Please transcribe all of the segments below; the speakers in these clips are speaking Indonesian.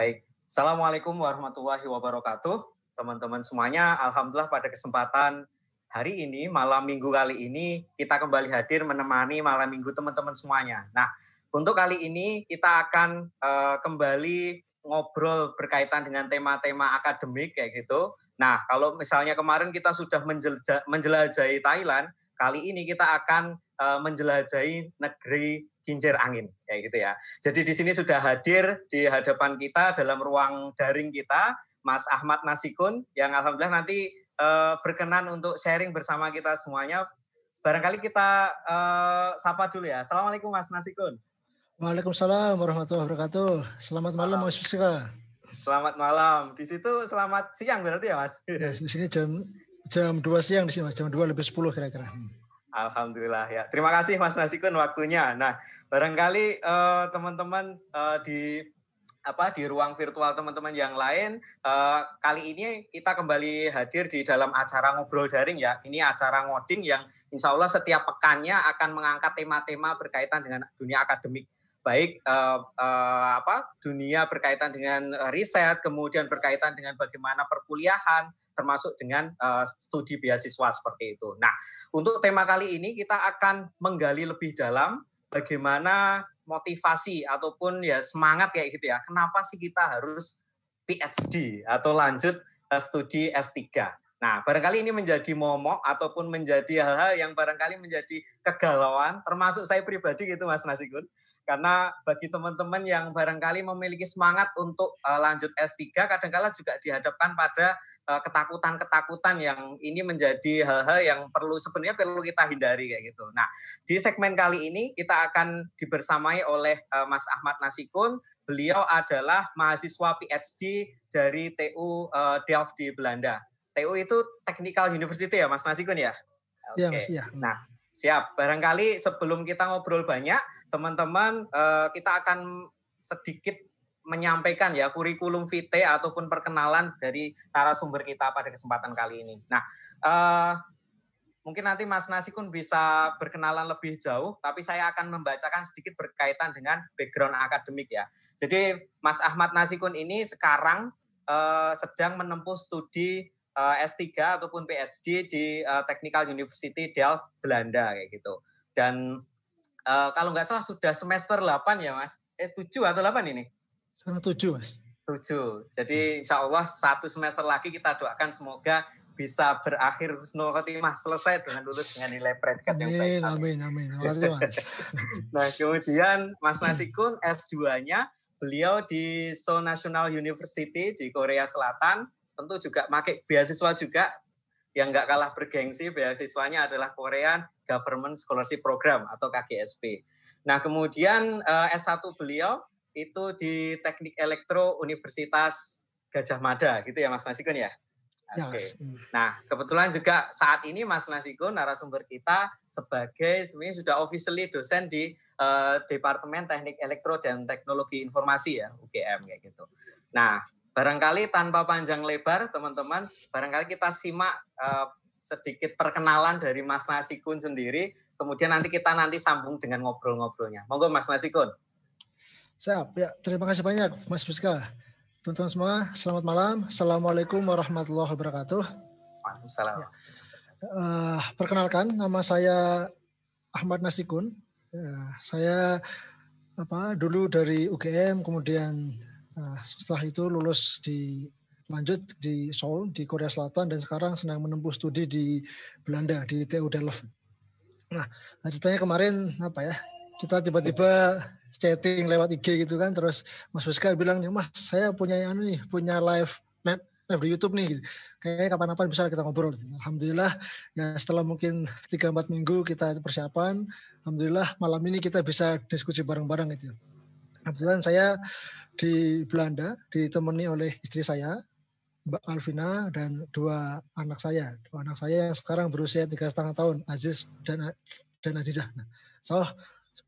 Baik, Assalamualaikum warahmatullahi wabarakatuh. Teman-teman semuanya, Alhamdulillah pada kesempatan hari ini, malam minggu kali ini, kita kembali hadir menemani malam minggu teman-teman semuanya. Nah, untuk kali ini kita akan uh, kembali ngobrol berkaitan dengan tema-tema akademik kayak gitu. Nah, kalau misalnya kemarin kita sudah menjelajahi Thailand, kali ini kita akan eh, menjelajahi negeri kincir angin ya gitu ya. Jadi di sini sudah hadir di hadapan kita dalam ruang daring kita Mas Ahmad Nasikun yang alhamdulillah nanti eh, berkenan untuk sharing bersama kita semuanya. Barangkali kita eh, sapa dulu ya. Assalamualaikum Mas Nasikun. Waalaikumsalam warahmatullahi wabarakatuh. Selamat malam Mas Fisika. Selamat malam. Di situ selamat siang berarti ya Mas? Ya, di sini jam jam 2 siang di sini Mas, jam dua lebih sepuluh kira-kira. Alhamdulillah ya. Terima kasih Mas Nasikun waktunya. Nah, barangkali teman eh, teman-teman uh, di apa di ruang virtual teman-teman yang lain uh, kali ini kita kembali hadir di dalam acara ngobrol daring ya ini acara ngoding yang insya Allah setiap pekannya akan mengangkat tema-tema berkaitan dengan dunia akademik baik uh, uh, apa dunia berkaitan dengan riset kemudian berkaitan dengan bagaimana perkuliahan termasuk dengan uh, studi beasiswa seperti itu nah untuk tema kali ini kita akan menggali lebih dalam bagaimana motivasi ataupun ya semangat kayak gitu ya. Kenapa sih kita harus PhD atau lanjut eh, studi S3? Nah, barangkali ini menjadi momok ataupun menjadi hal-hal yang barangkali menjadi kegalauan termasuk saya pribadi gitu Mas Nasikun. Karena bagi teman-teman yang barangkali memiliki semangat untuk eh, lanjut S3 kadangkala juga dihadapkan pada Eh, ketakutan-ketakutan yang ini menjadi hal-hal yang perlu sebenarnya perlu kita hindari kayak gitu. Nah, di segmen kali ini kita akan dibersamai oleh uh, Mas Ahmad Nasikun. Beliau adalah mahasiswa PhD dari TU uh, eh, Delft di Belanda. TU itu Technical University ya, Mas Nasikun ya? Iya, Oke. Okay. Mas, ya. Nah, siap. Barangkali sebelum kita ngobrol banyak, teman-teman uh, kita akan sedikit menyampaikan ya kurikulum vitae ataupun perkenalan dari sumber kita pada kesempatan kali ini. Nah, uh, mungkin nanti Mas Nasikun bisa berkenalan lebih jauh, tapi saya akan membacakan sedikit berkaitan dengan background akademik ya. Jadi Mas Ahmad Nasikun ini sekarang uh, sedang menempuh studi uh, eh, S3 ataupun PhD di uh, Technical University Delft Belanda kayak gitu. Dan uh, kalau nggak salah sudah semester 8 ya Mas? s 7 atau 8 ini? Sekarang tujuh, Mas. Tujuh. Jadi insya Allah satu semester lagi kita doakan semoga bisa berakhir husnul khotimah selesai dengan lulus dengan nilai predikat yang baik. Amin, amin, amin. Mas. nah, kemudian Mas Nasikun S2-nya beliau di Seoul National University di Korea Selatan tentu juga pakai beasiswa juga yang nggak kalah bergengsi beasiswanya adalah Korean Government Scholarship Program atau KGSP. Nah kemudian eh, S1 beliau itu di Teknik Elektro Universitas Gajah Mada gitu ya Mas Nasikun ya? Oke. Okay. Iya. Nah, kebetulan juga saat ini Mas Nasikun narasumber kita sebagai sebenarnya sudah officially dosen di uh, Departemen Teknik Elektro dan Teknologi Informasi ya, UGM kayak gitu. Nah, barangkali tanpa panjang lebar teman-teman, barangkali kita simak uh, sedikit perkenalan dari Mas Nasikun sendiri, kemudian nanti kita nanti sambung dengan ngobrol-ngobrolnya. Monggo Mas Nasikun. Siap, ya. Terima kasih banyak, Mas Fiska. Teman-teman semua, selamat malam. Assalamualaikum warahmatullahi wabarakatuh. Waalaikumsalam. Ya. Uh, perkenalkan, nama saya Ahmad Nasikun. Uh, saya apa dulu dari UGM, kemudian uh, setelah itu lulus di lanjut di Seoul di Korea Selatan dan sekarang sedang menempuh studi di Belanda di TU Delft. Nah, nah, ceritanya kemarin apa ya? Kita tiba-tiba chatting lewat IG gitu kan terus Mas Wiska bilang nih Mas saya punya yang ini, punya live live, di YouTube nih gitu. kayaknya kapan-kapan bisa kita ngobrol Alhamdulillah ya setelah mungkin 3-4 minggu kita persiapan Alhamdulillah malam ini kita bisa diskusi bareng-bareng gitu Alhamdulillah saya di Belanda ditemani oleh istri saya Mbak Alvina dan dua anak saya dua anak saya yang sekarang berusia tiga setengah tahun Aziz dan dan Azizah nah, so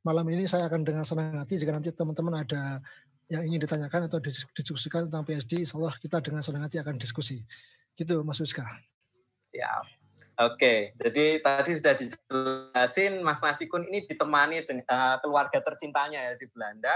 malam ini saya akan dengan senang hati jika nanti teman-teman ada yang ingin ditanyakan atau didiskusikan tentang PSD, insya Allah kita dengan senang hati akan diskusi. Gitu Mas Wiska. Siap. Oke, jadi tadi sudah dijelasin Mas Nasikun ini ditemani dengan eh, keluarga tercintanya ya di Belanda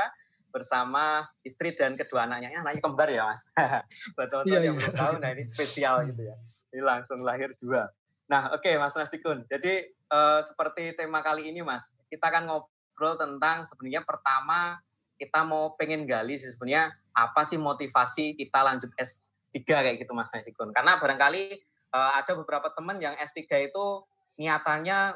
bersama istri dan kedua anaknya. Anaknya kembar ya Mas? Buat teman-teman iya, yang iya. belum tahu, nah ini spesial gitu ya. Ini langsung lahir dua. Nah oke okay, Mas Nasikun, jadi uh, seperti tema kali ini Mas, kita akan ngobrol ngobrol tentang sebenarnya pertama kita mau pengen gali sih sebenarnya apa sih motivasi kita lanjut S3 kayak gitu Mas Nasikun. Karena barangkali uh, ada beberapa teman yang S3 itu niatannya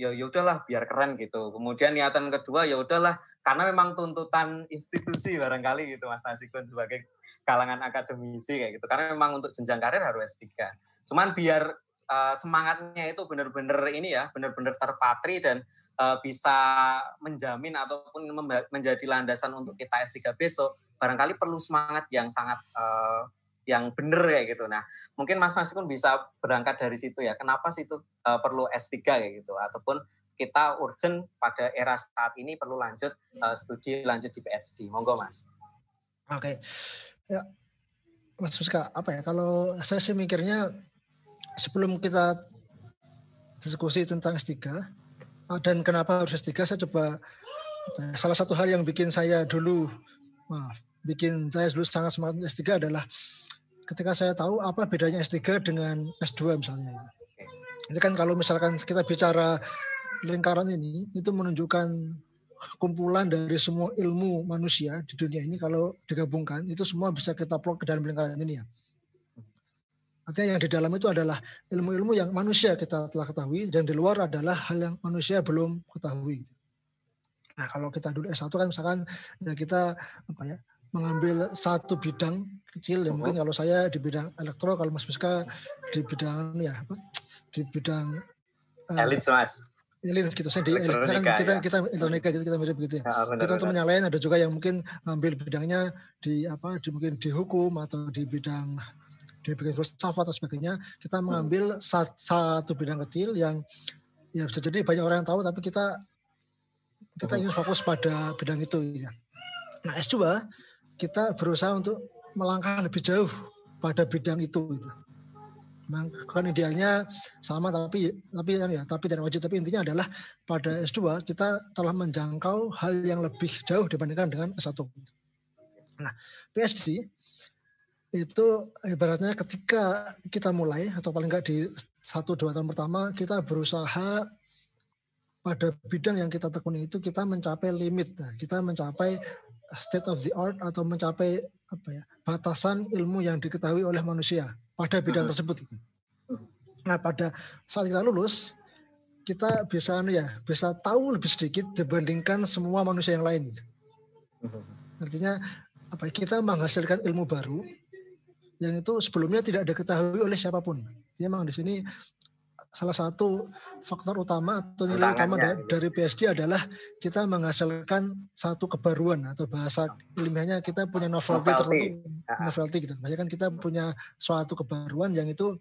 ya ya udahlah biar keren gitu. Kemudian niatan kedua ya udahlah karena memang tuntutan institusi barangkali gitu Mas Nasikun sebagai kalangan akademisi kayak gitu. Karena memang untuk jenjang karir harus S3. Cuman biar Eh, semangatnya itu benar-benar ini ya, benar-benar terpatri dan uh, bisa menjamin ataupun menjadi landasan untuk kita S3 besok, barangkali perlu semangat yang sangat uh, yang benar kayak gitu. Nah, mungkin Mas pun bisa berangkat dari situ ya. Kenapa sih itu uh, perlu S3 kayak gitu ataupun kita urgent pada era saat ini perlu lanjut uh, studi lanjut di PSD. Monggo Mas. Oke. Okay. Ya. Mas Fuska, apa ya? Kalau saya sih mikirnya sebelum kita diskusi tentang S3 eh, dan kenapa harus S3 saya coba ya, salah satu hal yang bikin saya dulu maaf bikin saya dulu sangat semangat S3 adalah ketika saya tahu apa bedanya S3 dengan S2 misalnya. Ini kan kalau misalkan kita bicara lingkaran ini itu menunjukkan kumpulan dari semua ilmu manusia di dunia ini kalau digabungkan itu semua bisa kita plot ke dalam lingkaran ini ya. Artinya yang di dalam itu adalah ilmu-ilmu yang manusia kita telah ketahui dan di luar adalah hal yang manusia belum ketahui. Nah kalau kita dulu S1 kan misalkan ya kita apa ya mengambil satu bidang kecil ya mungkin oh. kalau saya di bidang elektro kalau Mas Biska di bidang ya apa di bidang eh, elit mas Lins gitu. Saya di kan kita ya. kita elektronika gitu kita mirip gitu ya. Ah, kita untuk menyalain ada juga yang mungkin ngambil bidangnya di apa di mungkin di hukum atau di bidang dibikin filsafat dan sebagainya kita hmm. mengambil satu bidang kecil yang ya bisa jadi banyak orang yang tahu tapi kita kita ingin fokus pada bidang itu ya nah S2 kita berusaha untuk melangkah lebih jauh pada bidang itu gitu. kan idealnya sama tapi tapi ya tapi dan wajib tapi intinya adalah pada S2 kita telah menjangkau hal yang lebih jauh dibandingkan dengan S1. Nah, PhD itu ibaratnya ketika kita mulai atau paling enggak di satu dua tahun pertama kita berusaha pada bidang yang kita tekuni itu kita mencapai limit nah, kita mencapai state of the art atau mencapai apa ya batasan ilmu yang diketahui oleh manusia pada bidang tersebut nah pada saat kita lulus kita bisa anu ya bisa tahu lebih sedikit dibandingkan semua manusia yang lain mm-hmm. artinya apa ya, kita menghasilkan ilmu baru yang itu sebelumnya tidak diketahui oleh siapapun. Jadi memang di sini salah satu faktor utama atau nilai utama ya, gitu. dari PSD adalah kita menghasilkan satu kebaruan atau bahasa ilmiahnya kita punya novelty, novelty. tertentu, ah, ah. novelty gitu. Maksudnya kan kita punya suatu kebaruan yang itu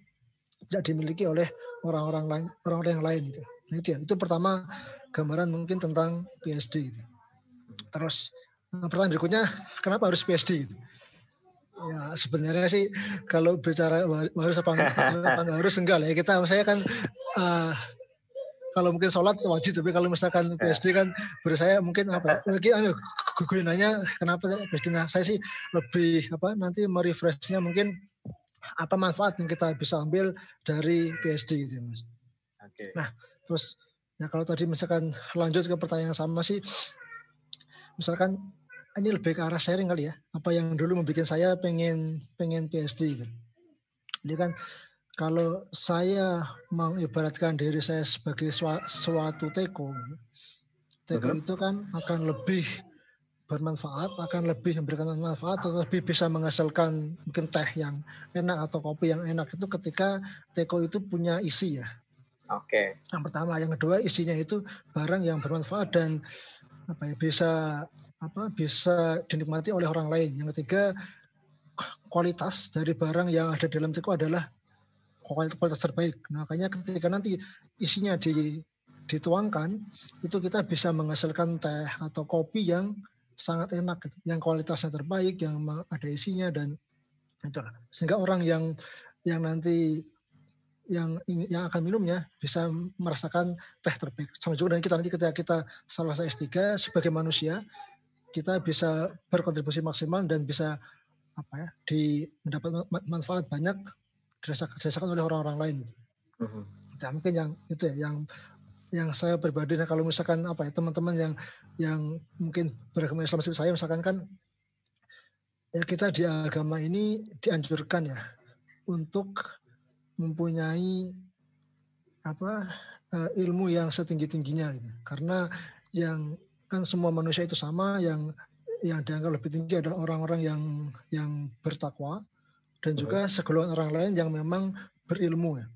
tidak dimiliki oleh orang-orang lain, orang-orang yang lain gitu. Nah, itu ya. Itu pertama gambaran mungkin tentang PSD gitu. Terus pertanyaan berikutnya kenapa harus PSD gitu? Ya sebenarnya sih kalau bicara harus apa enggak, harus enggak lah ya kita saya kan uh, kalau mungkin sholat wajib tapi kalau misalkan ya. PSD kan menurut saya mungkin apa mungkin aduh, gue nanya kenapa PSD nah, saya sih lebih apa nanti merefreshnya mungkin apa manfaat yang kita bisa ambil dari PSD gitu ya, mas. Oke. Nah terus ya kalau tadi misalkan lanjut ke pertanyaan sama sih misalkan ini lebih ke arah sharing kali ya. Apa yang dulu membuat saya pengen pengen PSD gitu. Jadi kan kalau saya mengibaratkan diri saya sebagai suatu teko, gitu. teko uh -huh. itu kan akan lebih bermanfaat, akan lebih memberikan manfaat atau lebih bisa menghasilkan mungkin teh yang enak atau kopi yang enak itu ketika teko itu punya isi ya. Oke. Okay. Yang pertama, yang kedua isinya itu barang yang bermanfaat dan apa ya, bisa apa bisa dinikmati oleh orang lain. Yang ketiga kualitas dari barang yang ada di dalam teko adalah kualitas terbaik. Nah, makanya ketika nanti isinya di dituangkan itu kita bisa menghasilkan teh atau kopi yang sangat enak gitu, yang kualitasnya terbaik yang ada isinya dan itu sehingga orang yang yang nanti yang yang akan minumnya bisa merasakan teh terbaik sama juga dengan kita nanti ketika kita selesai S3 sebagai manusia kita bisa berkontribusi maksimal dan bisa apa ya di mendapat manfaat banyak dirasakan oleh orang-orang lain. Uh-huh. mungkin yang itu ya yang yang saya pribadi nah kalau misalkan apa ya teman-teman yang yang mungkin beragama Islam seperti saya misalkan kan ya kita di agama ini dianjurkan ya untuk mempunyai apa eh, ilmu yang setinggi tingginya gitu. karena yang kan semua manusia itu sama yang yang dianggap lebih tinggi adalah orang-orang yang yang bertakwa dan juga segolongan orang lain yang memang berilmu ya.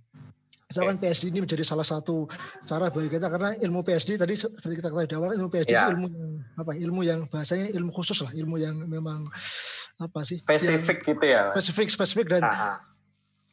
Misalkan PSD ini menjadi salah satu cara bagi kita karena ilmu PSD tadi seperti kita ketahui di ilmu PSD ya. itu ilmu yang, apa ilmu yang bahasanya ilmu khusus lah ilmu yang memang apa sih spesifik gitu ya spesifik spesifik dan Aha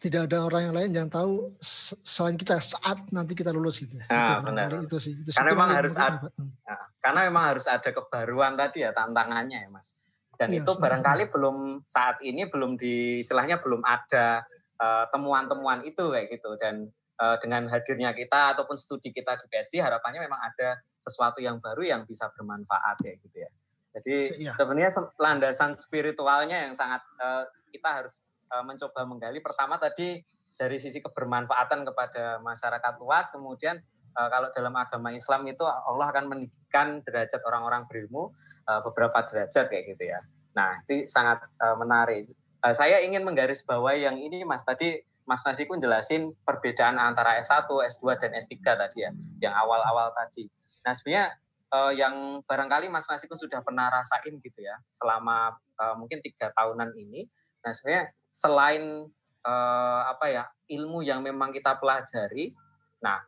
tidak ada orang yang lain yang tahu selain kita saat nanti kita lulus gitu. Nah, itu benar. Itu sih. Itu karena memang harus ada, ya, hmm. ah, karena memang harus ada kebaruan tadi ya tantangannya ya mas. Dan ya, itu barangkali belum saat ini belum di istilahnya belum ada eh, temuan-temuan uh, itu kayak gitu dan uh, dengan hadirnya kita ataupun studi kita di PSI harapannya memang ada sesuatu yang baru yang bisa bermanfaat ya gitu ya. Jadi ya. sebenarnya landasan spiritualnya yang sangat uh, kita harus Eh, mencoba menggali. Pertama tadi dari sisi kebermanfaatan kepada masyarakat luas, kemudian eh, kalau dalam agama Islam itu Allah akan meninggikan derajat orang-orang berilmu eh, beberapa derajat kayak gitu ya. Nah, itu sangat menarik. saya ingin menggarisbawahi yang ini Mas tadi Mas pun jelasin perbedaan antara S1, S2 dan S3 tadi ya, yang awal-awal tadi. Nah, sebenarnya uh, yang barangkali Mas Nasikun sudah pernah rasain gitu ya, selama uh, mungkin tiga tahunan ini. Nah, sebenarnya selain uh, apa ya ilmu yang memang kita pelajari nah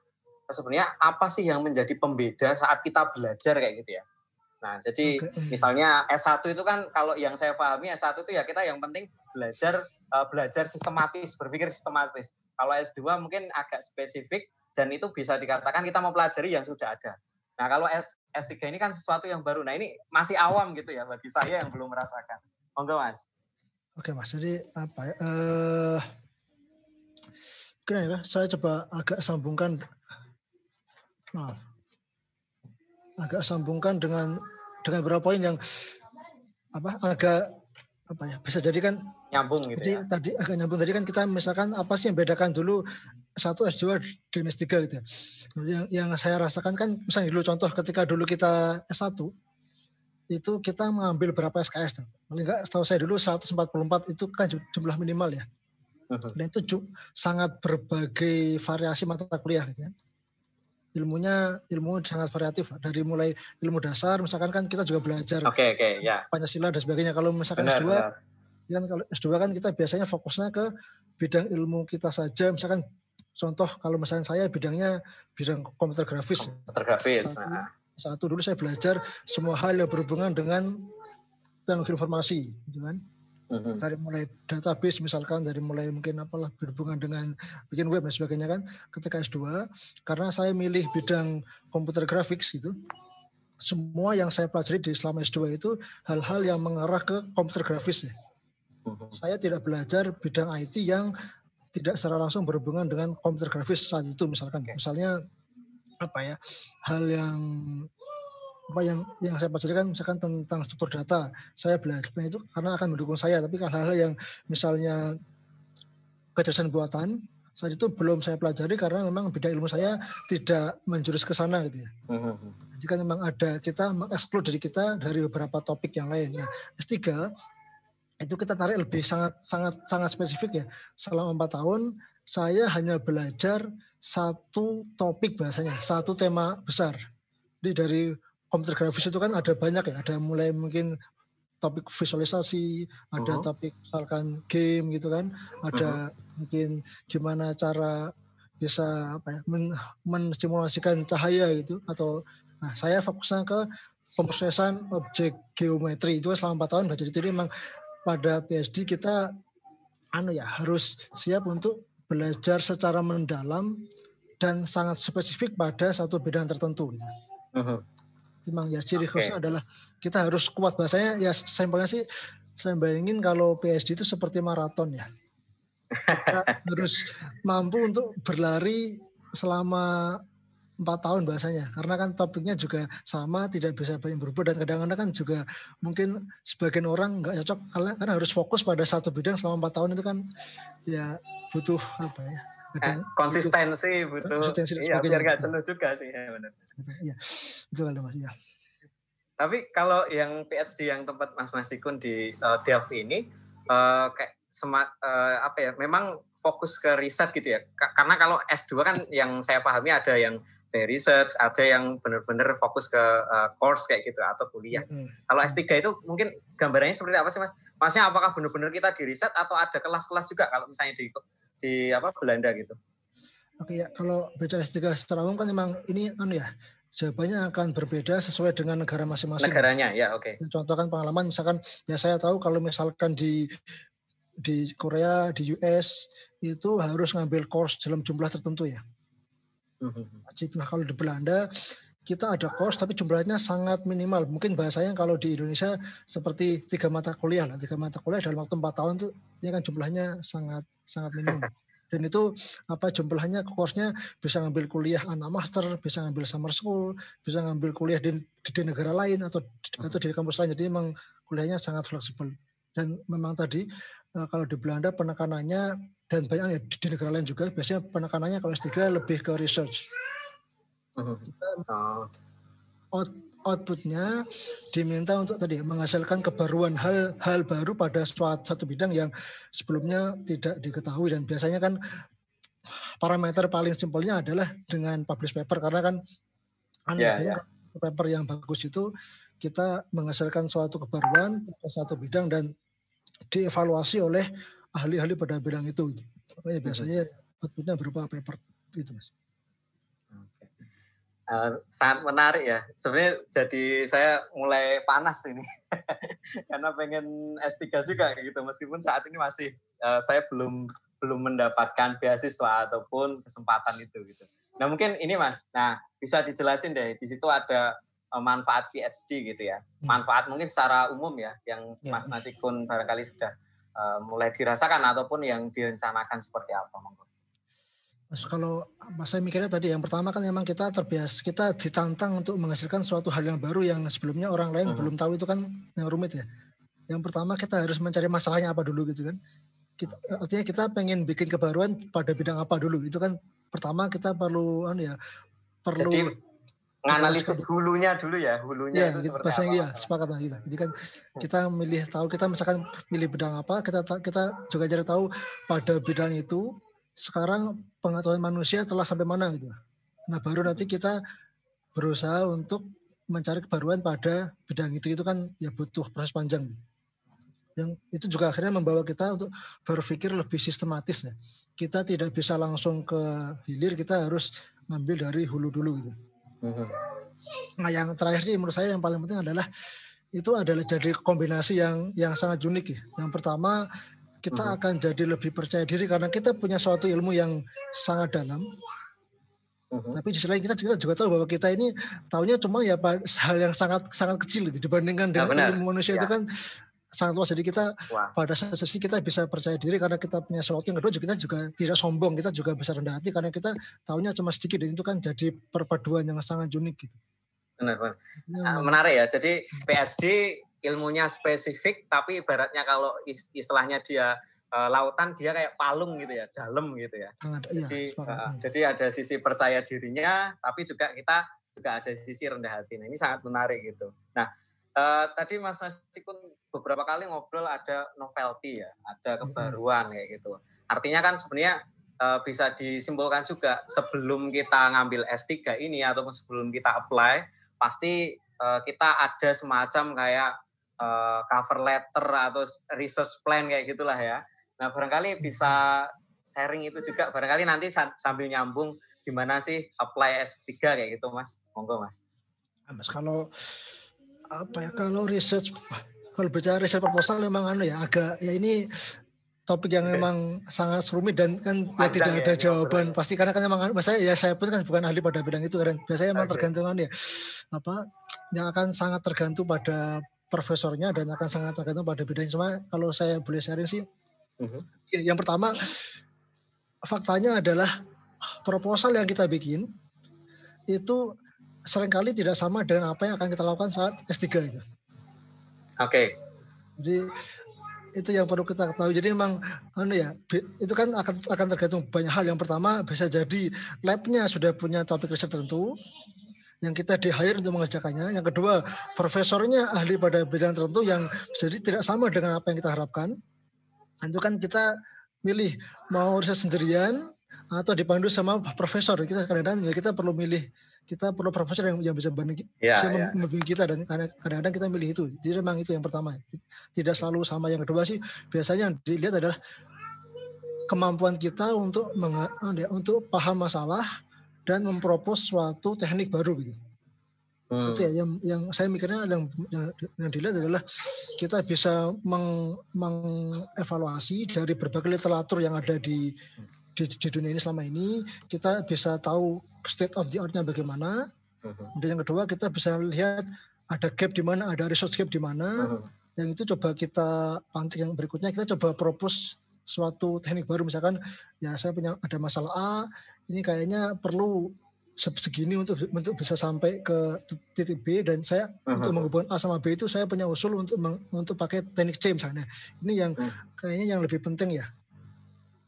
sebenarnya apa sih yang menjadi pembeda saat kita belajar kayak gitu ya nah jadi okay. misalnya S1 itu kan kalau yang saya pahami S1 itu ya kita yang penting belajar uh, belajar sistematis berpikir sistematis kalau S2 mungkin agak spesifik dan itu bisa dikatakan kita mempelajari yang sudah ada Nah, kalau S, S3 ini kan sesuatu yang baru. Nah, ini masih awam gitu ya bagi saya yang belum merasakan. Monggo, Mas. Oke mas, jadi apa ya? Uh, eh, gini ya, saya coba agak sambungkan, maaf, agak sambungkan dengan dengan beberapa poin yang apa agak apa ya bisa jadi kan nyambung gitu jadi, ya. tadi agak nyambung tadi kan kita misalkan apa sih yang bedakan dulu satu S2 dengan S3 gitu ya. yang yang saya rasakan kan misalnya dulu contoh ketika dulu kita S1 itu kita mengambil berapa SKS tuh? Paling enggak setahu saya dulu 144 itu kan jumlah minimal ya. Dan itu sangat berbagai variasi mata kuliah gitu ya. Ilmunya ilmu sangat variatif lah. dari mulai ilmu dasar misalkan kan kita juga belajar okay, okay, yeah. Pancasila dan sebagainya. Kalau misalkan benar, S2 benar. kan kalau S2 kan kita biasanya fokusnya ke bidang ilmu kita saja misalkan contoh kalau misalnya saya bidangnya bidang komputer grafis. Komputer grafis. nah satu dulu saya belajar semua hal yang berhubungan dengan teknologi informasi, gitu kan? Mm-hmm. Dari mulai database misalkan, dari mulai mungkin apalah berhubungan dengan bikin web dan sebagainya kan. Ketika S2, karena saya milih bidang komputer graphics gitu, semua yang saya pelajari di selama S2 itu hal-hal yang mengarah ke komputer grafis ya. Mm-hmm. Saya tidak belajar bidang IT yang tidak secara langsung berhubungan dengan komputer grafis saat itu misalkan. Misalnya apa ya hal yang apa yang yang saya pelajari kan misalkan tentang struktur data saya belajar itu karena akan mendukung saya tapi hal-hal yang misalnya kecerdasan buatan saat itu belum saya pelajari karena memang bidang ilmu saya tidak menjurus ke sana gitu ya hmm. jadi kan memang ada kita mengeksklud dari kita dari beberapa topik yang lain nah S3 itu kita tarik lebih sangat sangat sangat spesifik ya selama empat tahun saya hanya belajar satu topik bahasanya, satu tema besar. Jadi dari komputer grafis itu kan ada banyak ya, ada mulai mungkin topik visualisasi, ada uh -huh. topik misalkan game gitu kan, ada uh -huh. mungkin gimana cara bisa apa ya, men menstimulasikan cahaya gitu atau nah saya fokusnya ke pemrosesan objek geometri itu kan selama 4 tahun jadi jadi memang pada PSD kita anu ya harus siap untuk belajar secara mendalam dan sangat spesifik pada satu bidang tertentu. Uh-huh. Memang ya ciri okay. adalah kita harus kuat bahasanya ya sampelnya sih saya bayangin kalau PSD itu seperti maraton ya. Kita harus mampu untuk berlari selama empat tahun bahasanya karena kan topiknya juga sama tidak bisa banyak berubah dan kadang-kadang kan juga mungkin sebagian orang nggak cocok karena kan harus fokus pada satu bidang selama empat tahun itu kan ya butuh apa ya eh, konsistensi butuh, butuh konsistensi iya, biar nggak jenuh juga sih ya benar gitu, iya itu kalau ya tapi kalau yang PhD yang tempat Mas Nasikun di uh, eh, Delft ini uh, kayak semat uh, apa ya memang fokus ke riset gitu ya. karena kalau S2 kan yang saya pahami ada yang dari research, ada yang benar-benar fokus ke uh, course kayak gitu atau kuliah. Hmm. Kalau S3 itu mungkin gambarannya seperti apa sih Mas? Maksudnya apakah benar-benar kita di riset atau ada kelas-kelas juga kalau misalnya di di apa Belanda gitu? Oke ya, kalau bicara S3 secara umum kan memang ini kan ya jawabannya akan berbeda sesuai dengan negara masing-masing. Negaranya, ya oke. Okay. Contohkan pengalaman, misalkan ya saya tahu kalau misalkan di di Korea, di US itu harus ngambil course dalam jumlah tertentu ya. Mhm, mhm. wajib. Nah kalau di Belanda kita ada course tapi jumlahnya sangat minimal. Mungkin bahasanya kalau di Indonesia seperti tiga mata kuliah lah. Tiga mata kuliah dalam waktu empat tahun itu ya kan jumlahnya sangat sangat minimal. Dan itu apa jumlahnya course-nya bisa ngambil kuliah anak master, bisa ngambil summer school, bisa ngambil kuliah di, di, di negara lain atau mhm. atau di kampus lain. Jadi memang kuliahnya sangat fleksibel. Dan memang tadi eh, kalau di Belanda penekanannya dan banyak di negara lain juga biasanya penekanannya kalau S3 lebih ke research. Hmm. out, outputnya diminta untuk tadi menghasilkan kebaruan hal-hal baru pada suatu satu bidang yang sebelumnya tidak diketahui dan biasanya kan parameter paling simpelnya adalah dengan publish paper karena kan yeah, kan yeah. Ya. paper yang bagus itu kita menghasilkan suatu kebaruan pada satu bidang dan dievaluasi oleh ahli-ahli pada bidang itu. Gitu. Makanya hmm. biasanya outputnya berupa paper gitu mas. Eh, sangat menarik ya. Sebenarnya jadi saya mulai panas ini karena pengen S3 juga gitu meskipun saat ini masih uh, saya belum belum mendapatkan beasiswa ataupun kesempatan itu gitu. Nah mungkin ini mas, nah bisa dijelasin deh di situ ada eh, manfaat PhD gitu ya. Hmm. Manfaat mungkin secara umum ya yang ya. Mas Nasikun barangkali sudah uh, mulai dirasakan ataupun yang direncanakan seperti apa monggo kalau saya mikirnya tadi yang pertama kan memang kita terbiasa kita ditantang untuk menghasilkan suatu hal yang baru yang sebelumnya orang lain hmm. belum tahu itu kan yang rumit ya. Yang pertama kita harus mencari masalahnya apa dulu gitu kan. Kita, artinya kita pengen bikin kebaruan pada bidang apa dulu itu kan pertama kita perlu anu ya perlu Jadi, menganalisis hulunya dulu ya hulunya ya, itu gitu, seperti apa? ya sepakat lah kita gitu. jadi kan kita milih tahu kita misalkan milih bidang apa kita kita juga jadi tahu pada bidang itu sekarang pengetahuan manusia telah sampai mana gitu nah baru nanti kita berusaha untuk mencari kebaruan pada bidang itu itu kan ya butuh proses panjang yang itu juga akhirnya membawa kita untuk berpikir lebih sistematis ya kita tidak bisa langsung ke hilir kita harus ngambil dari hulu dulu gitu Hmm. Nah yang terakhir sih menurut saya yang paling penting adalah itu adalah jadi kombinasi yang yang sangat unik ya. Yang pertama kita hmm. akan jadi lebih percaya diri karena kita punya suatu ilmu yang sangat dalam. Hmm. Tapi di selain kita, kita juga tahu bahwa kita ini tahunya cuma ya hal yang sangat sangat kecil gitu, dibandingkan nah, dengan nah, ilmu manusia ya. itu kan sangat luas. Jadi kita Wah. pada satu sisi kita bisa percaya diri karena kita punya sesuatu. Yang kedua juga kita juga tidak sombong, kita juga bisa rendah hati karena kita tahunya cuma sedikit dan itu kan jadi perpaduan yang sangat unik gitu. Benar, benar. Ya. Menarik ya. Jadi hmm. PSD ilmunya spesifik tapi ibaratnya kalau istilahnya dia eh, lautan dia kayak palung gitu ya, dalam gitu ya. Sangat, iya, jadi iya, uh, jadi ada sisi percaya dirinya tapi juga kita juga ada sisi rendah hati. Nah, ini sangat menarik gitu. Nah, Uh, tadi Mas Nasikun beberapa kali ngobrol ada novelty ya, ada kebaruan kayak gitu. Artinya kan sebenarnya uh, bisa disimpulkan juga sebelum kita ngambil S3 ini atau sebelum kita apply, pasti uh, kita ada semacam kayak uh, cover letter atau research plan kayak gitulah ya. Nah barangkali bisa sharing itu juga, barangkali nanti sambil nyambung gimana sih apply S3 kayak gitu Mas. Monggo Mas. Ah, Mas kalau apa ya kalau research kalau bicara research proposal memang anu ya agak ya ini topik yang memang sangat rumit dan kan ya tidak ya, ada ya, jawaban ya, pasti karena kan memang anu, saya ya saya pun kan bukan ahli pada bidang itu kan biasanya memang okay. tergantung anu ya apa yang akan sangat tergantung pada profesornya dan akan sangat tergantung pada bidang cuma kalau saya boleh sharing sih uh-huh. yang pertama faktanya adalah proposal yang kita bikin itu seringkali tidak sama dengan apa yang akan kita lakukan saat S3 itu. Oke. Okay. Jadi itu yang perlu kita ketahui. Jadi memang anu ya, itu kan akan akan tergantung banyak hal. Yang pertama bisa jadi labnya sudah punya topik riset tertentu yang kita di hire untuk mengerjakannya. Yang kedua, profesornya ahli pada bidang tertentu yang jadi tidak sama dengan apa yang kita harapkan. Dan Itu kan kita milih mau riset sendirian atau dipandu sama profesor. Kita kadang-kadang ya kita perlu milih kita perlu profesor yang, yang bisa banding yeah, bisa yeah. membimbing kita dan kadang-kadang kita milih itu jadi memang itu yang pertama tidak selalu sama yang kedua sih biasanya yang dilihat adalah kemampuan kita untuk meng, anu ya, untuk paham masalah dan mempropos suatu teknik baru gitu hmm. itu ya yang yang saya mikirnya yang yang, yang dilihat adalah kita bisa meng, mengevaluasi dari berbagai literatur yang ada di di, di dunia ini selama ini kita bisa tahu state of the artnya bagaimana. Uh-huh. yang kedua kita bisa lihat ada gap di mana, ada resource gap di mana. Uh-huh. Yang itu coba kita pantik yang berikutnya kita coba propose suatu teknik baru misalkan ya saya punya ada masalah A ini kayaknya perlu segini untuk untuk bisa sampai ke titik B dan saya uh-huh. untuk menghubungkan A sama B itu saya punya usul untuk untuk pakai teknik C misalnya ini yang uh-huh. kayaknya yang lebih penting ya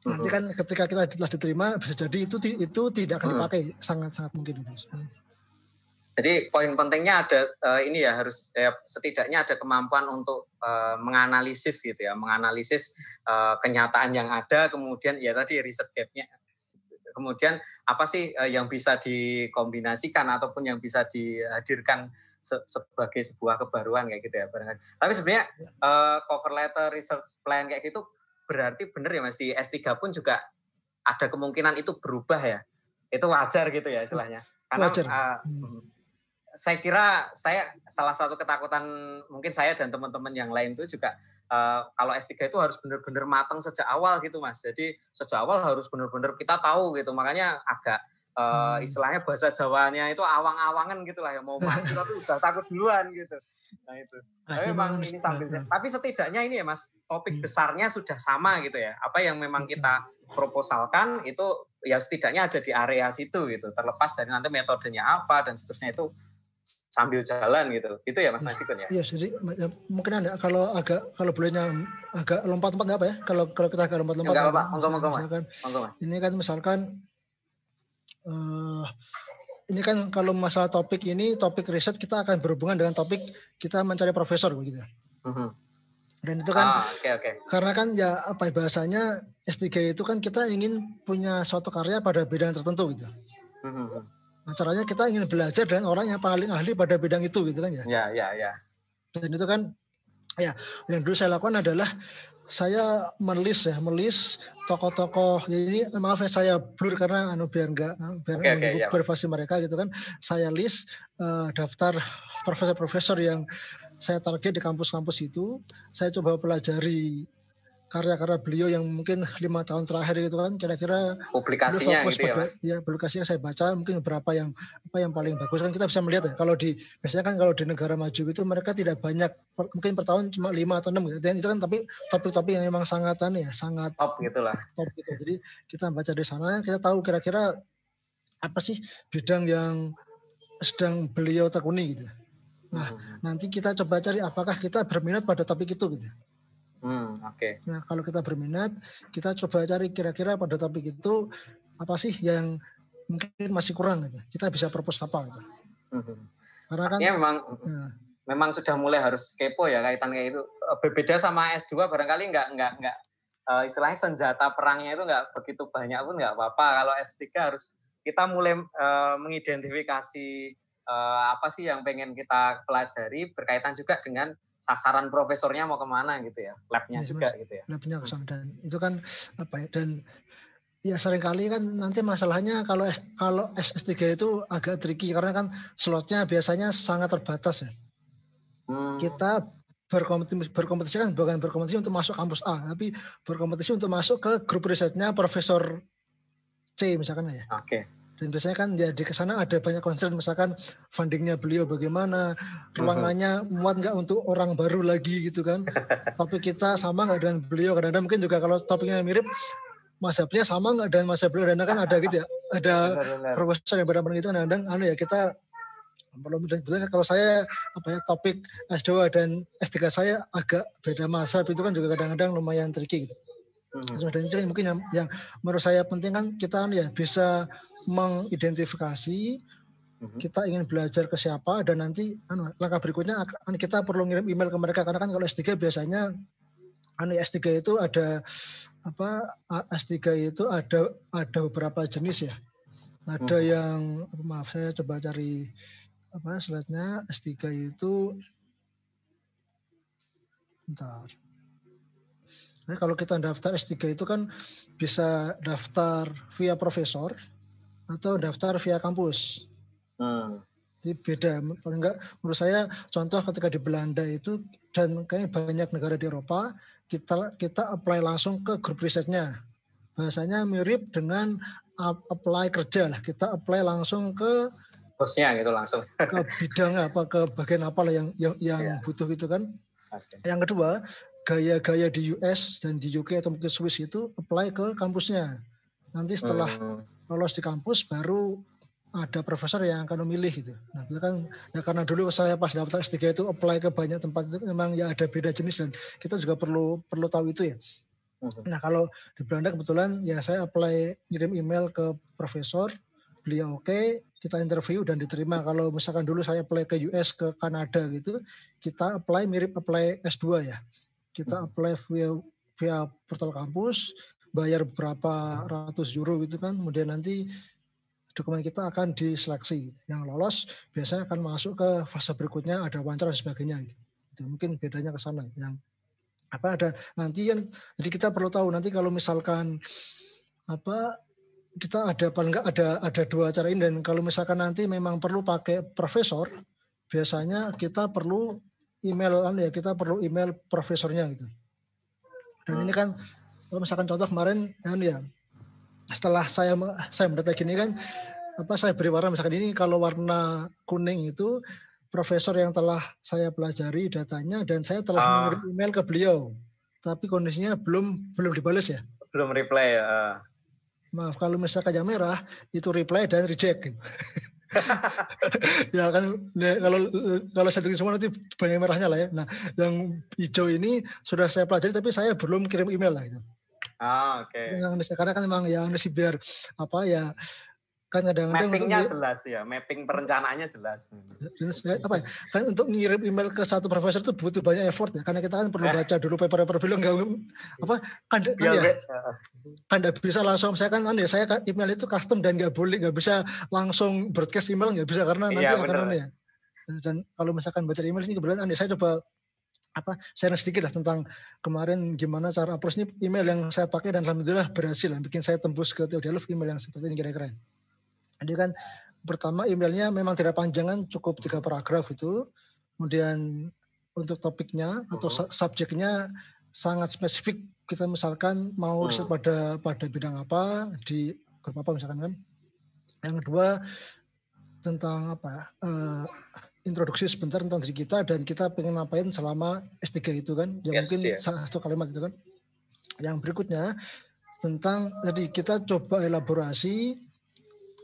Nanti kan ketika kita telah diterima bisa jadi itu itu tidak akan hmm. dipakai sangat-sangat hmm. mungkin itu. Hmm. Jadi poin pentingnya ada uh, ini ya harus ya, setidaknya ada kemampuan untuk uh, menganalisis gitu ya, menganalisis uh, kenyataan yang ada, kemudian ya tadi riset gapnya, kemudian apa sih yang bisa dikombinasikan ataupun yang bisa dihadirkan se sebagai sebuah kebaruan kayak gitu ya. Tapi sebenarnya uh, cover letter, research plan kayak gitu berarti benar ya Mas di S3 pun juga ada kemungkinan itu berubah ya. Itu wajar gitu ya istilahnya. Karena wajar. Uh, saya kira saya salah satu ketakutan mungkin saya dan teman-teman yang lain itu juga uh, kalau S3 itu harus benar-benar matang sejak awal gitu Mas. Jadi sejak awal harus benar-benar kita tahu gitu. Makanya agak uh, istilahnya bahasa Jawanya itu awang-awangan gitulah ya mau maju tapi udah takut duluan gitu. Nah itu. Nah, tapi memang ini sambil, nah. tapi setidaknya ini ya Mas, topik hmm. besarnya sudah sama gitu ya. Apa yang memang kita proposalkan itu ya setidaknya ada di area situ gitu. Terlepas dari nanti metodenya apa dan seterusnya itu sambil jalan gitu. Itu ya Mas Nasikun ya. Iya, jadi ya, mungkin ada kalau agak kalau bolehnya agak lompat-lompat apa ya? Kalau kalau kita agak lompat-lompat enggak apa? Monggo monggo. monggo, Ini kan misalkan uh, ini kan kalau masalah topik ini topik riset kita akan berhubungan dengan topik kita mencari profesor begitu. Uh-huh. Dan itu kan ah, okay, okay. karena kan ya apa ya, bahasanya S3 itu kan kita ingin punya suatu karya pada bidang tertentu gitu. Uh-huh. Nah, caranya kita ingin belajar dengan orang yang paling ahli pada bidang itu gitu kan ya. Ya, yeah, ya, yeah, ya. Yeah. Dan itu kan ya yang dulu saya lakukan adalah saya melis ya melis tokoh-tokoh jadi maaf ya saya blur karena anu biar enggak ah, biar okay, okay, yeah. privasi mereka gitu kan saya list uh, daftar profesor-profesor yang saya target di kampus-kampus itu saya coba pelajari karya-karya beliau yang mungkin lima tahun terakhir gitu kan kira-kira publikasinya fokus gitu ya, mas? ya publikasinya saya baca mungkin beberapa yang apa yang paling bagus kan kita bisa melihat ya kalau di biasanya kan kalau di negara maju itu mereka tidak banyak per, mungkin per tahun cuma lima atau enam gitu dan itu kan tapi topik-topik yang memang sangat aneh ya sangat top gitulah top gitu jadi kita baca di sana kita tahu kira-kira apa sih bidang yang sedang beliau tekuni gitu nah hmm. nanti kita coba cari apakah kita berminat pada topik itu gitu Hmm, Oke. Okay. Nah kalau kita berminat, kita coba cari kira-kira pada topik itu apa sih yang mungkin masih kurang gitu. Kita bisa propose apa gitu. Hmm. Karena kan. memang. Ya. Memang sudah mulai harus kepo ya kaitannya itu. E, Berbeda sama S2 barangkali nggak nggak nggak e, istilahnya senjata perangnya itu nggak begitu banyak pun nggak apa-apa. Kalau S3 harus kita mulai uh, mengidentifikasi uh, apa sih yang pengen kita pelajari berkaitan juga dengan sasaran profesornya mau kemana gitu ya labnya ya, juga gitu ya labnya kosong hmm. dan itu kan apa ya dan ya sering kali kan nanti masalahnya kalau kalau SS3 itu agak tricky karena kan slotnya biasanya sangat terbatas ya hmm. kita berkompetisi, berkompetisi kan bukan berkompetisi untuk masuk kampus A, tapi berkompetisi untuk masuk ke grup risetnya Profesor C misalkan ya. Oke. Okay dan biasanya kan ya di sana ada banyak concern misalkan fundingnya beliau bagaimana ruangannya muat nggak untuk orang baru lagi gitu kan Tapi kita sama nggak dengan beliau kadang-kadang mungkin juga kalau topiknya mirip masabnya sama nggak dengan mazhab beliau karena kan ada gitu ya ada profesor yang benar-benar itu kadang-kadang anu ya kita belum dan kalau saya apa ya topik S2 dan S3 saya agak beda masa itu kan juga kadang-kadang lumayan tricky gitu dan hmm. itu mungkin yang, yang menurut saya penting kan kita kan ya bisa mengidentifikasi -hmm. kita ingin belajar ke siapa dan nanti anu, langkah berikutnya anu, kita perlu ngirim email ke mereka karena kan kalau S3 biasanya anu ya, S3 itu ada apa S3 itu ada ada beberapa jenis ya. Ada hmm. yang maaf saya coba cari apa slide-nya S3 itu bentar. Nah, kalau kita daftar S3 itu kan bisa daftar via profesor atau daftar via kampus. Hmm. Jadi beda. enggak menurut saya contoh ketika di Belanda itu dan kayak banyak negara di Eropa kita kita apply langsung ke grup risetnya. Bahasanya mirip dengan apply kerja lah. Kita apply langsung ke bosnya gitu langsung ke bidang apa ke bagian apa lah yang yang, yang yeah. butuh gitu kan. Yang kedua gaya-gaya di US dan di UK atau mungkin Swiss itu apply ke kampusnya. Nanti setelah oh. lolos di kampus baru ada profesor yang akan memilih gitu. Nah, kan ya karena dulu saya pas daftar S3 itu apply ke banyak tempat itu memang ya ada beda jenis dan kita juga perlu perlu tahu itu ya. Nah, kalau di Belanda kebetulan ya saya apply ngirim email ke profesor, beliau oke, okay, kita interview dan diterima. Kalau misalkan dulu saya apply ke US ke Kanada gitu, kita apply mirip apply S2 ya kita hmm. apply via, via portal kampus, bayar berapa ratus euro gitu kan, kemudian nanti dokumen kita akan diseleksi. Yang lolos biasanya akan masuk ke fase berikutnya ada wawancara dan sebagainya. Gitu. Mungkin bedanya ke sana. Yang apa ada nanti yang jadi kita perlu tahu nanti kalau misalkan apa kita ada apa nggak ada ada dua cara ini dan kalau misalkan nanti memang perlu pakai profesor biasanya kita perlu email kan ya kita perlu email profesornya gitu. Dan ini kan kalau misalkan contoh kemarin kan ya setelah saya saya mendeteksi ini kan apa saya beri warna misalkan ini kalau warna kuning itu profesor yang telah saya pelajari datanya dan saya telah uh. mengirim email ke beliau tapi kondisinya belum belum dibalas ya belum reply ya uh. maaf kalau misalkan yang merah itu reply dan reject gitu. ya kan kalau kalau saya tulis semua nanti banyak merahnya lah ya. Nah, yang hijau ini sudah saya pelajari tapi saya belum kirim email lah itu. Ah, oke. Okay. Yang karena kan memang yang harus biar apa ya kan kadang-kadang mappingnya untuk, jelas ya mapping perencanaannya jelas eh, apa ya? kan untuk ngirim email ke satu profesor itu butuh banyak effort ya karena kita kan perlu eh. baca dulu paper paper bilang nggak um, apa kan, kan iya, ya, eh, kan gak bisa langsung saya kan, kan ya saya kan email itu custom dan nggak boleh nggak bisa langsung broadcast email nggak bisa karena nanti ya, akan ya dan kalau misalkan baca email ini kebetulan anda saya coba apa Saya sedikit lah tentang kemarin gimana cara approach email yang saya pakai dan alhamdulillah berhasil bikin saya tembus ke Theodolf email yang seperti ini kira-kira. Jadi kan pertama emailnya memang tidak panjang cukup tiga paragraf itu. Kemudian untuk topiknya atau uh hmm. -huh. subjeknya sangat spesifik kita misalkan mau riset uh hmm. -huh. pada pada bidang apa di grup apa misalkan kan. Yang kedua tentang apa uh, introduksi sebentar tentang diri kita dan kita pengen ngapain selama S3 itu kan ya yes, mungkin yeah. Iya. satu kalimat itu kan yang berikutnya tentang jadi kita coba elaborasi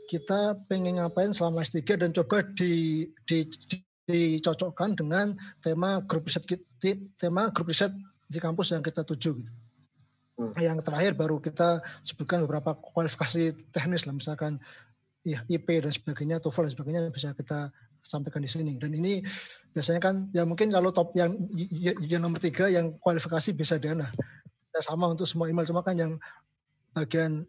kita pengen ngapain selama S3 dan coba di, di, di dicocokkan dengan tema grup riset tema grup riset di kampus yang kita tuju gitu. Hmm. Yang terakhir baru kita sebutkan beberapa kualifikasi teknis lah misalkan ya, IP dan sebagainya, TOEFL dan sebagainya bisa kita sampaikan di sini. Dan ini biasanya kan ya mungkin kalau top yang yang nomor tiga yang kualifikasi bisa dana. Ya, sama untuk semua email cuma kan yang bagian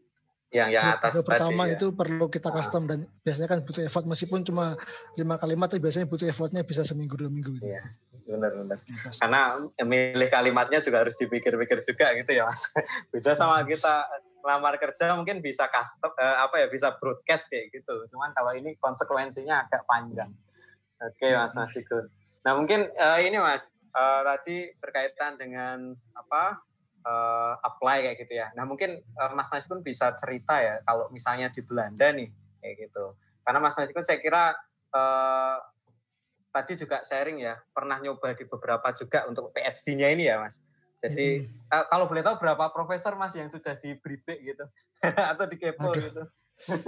yang yang atas pertama tadi, ya. itu perlu kita ah. custom dan biasanya kan butuh effort meskipun cuma lima kalimat tapi biasanya butuh effortnya bisa seminggu dua minggu gitu. Iya, benar benar. Nah, Karena milih kalimatnya juga harus dipikir-pikir juga gitu ya mas. Beda sama kita lamar kerja mungkin bisa custom eh, apa ya bisa broadcast kayak gitu. Cuman kalau ini konsekuensinya agak panjang. Oke okay, hmm. mas Nasikun. Nah mungkin eh, ini mas eh, tadi berkaitan dengan apa uh, apply kayak gitu ya. Nah mungkin uh, Mas pun bisa cerita ya kalau misalnya di Belanda nih kayak gitu. Karena Mas pun saya kira uh, tadi juga sharing ya pernah nyoba di beberapa juga untuk PSD-nya ini ya Mas. Jadi uh, kalau boleh tahu berapa profesor Mas yang sudah di BRIBE gitu atau di Kepo Aduh. gitu.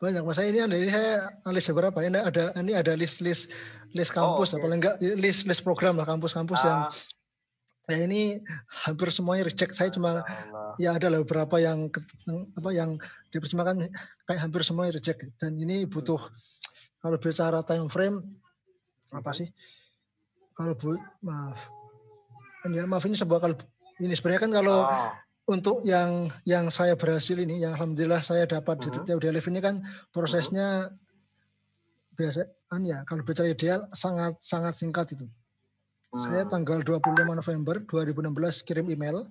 banyak mas ini ada ini saya list berapa ini ada ini ada list list oh, list kampus oh, okay. apa enggak list list program lah kampus-kampus uh, yang ah saya nah, ini hampir semuanya reject saya cuma ya ada beberapa yang apa yang dipersembahkan kayak hampir semuanya reject dan ini butuh hmm. kalau bicara time frame hmm. apa sih kalau bu maaf ya maaf ini sebuah kalau ini sebenarnya kan kalau ah. untuk yang yang saya berhasil ini yang alhamdulillah saya dapat hmm. di tiap di live ini kan prosesnya hmm. an ya kalau bicara ideal sangat sangat singkat itu saya hmm. tanggal 25 November 2016 kirim email.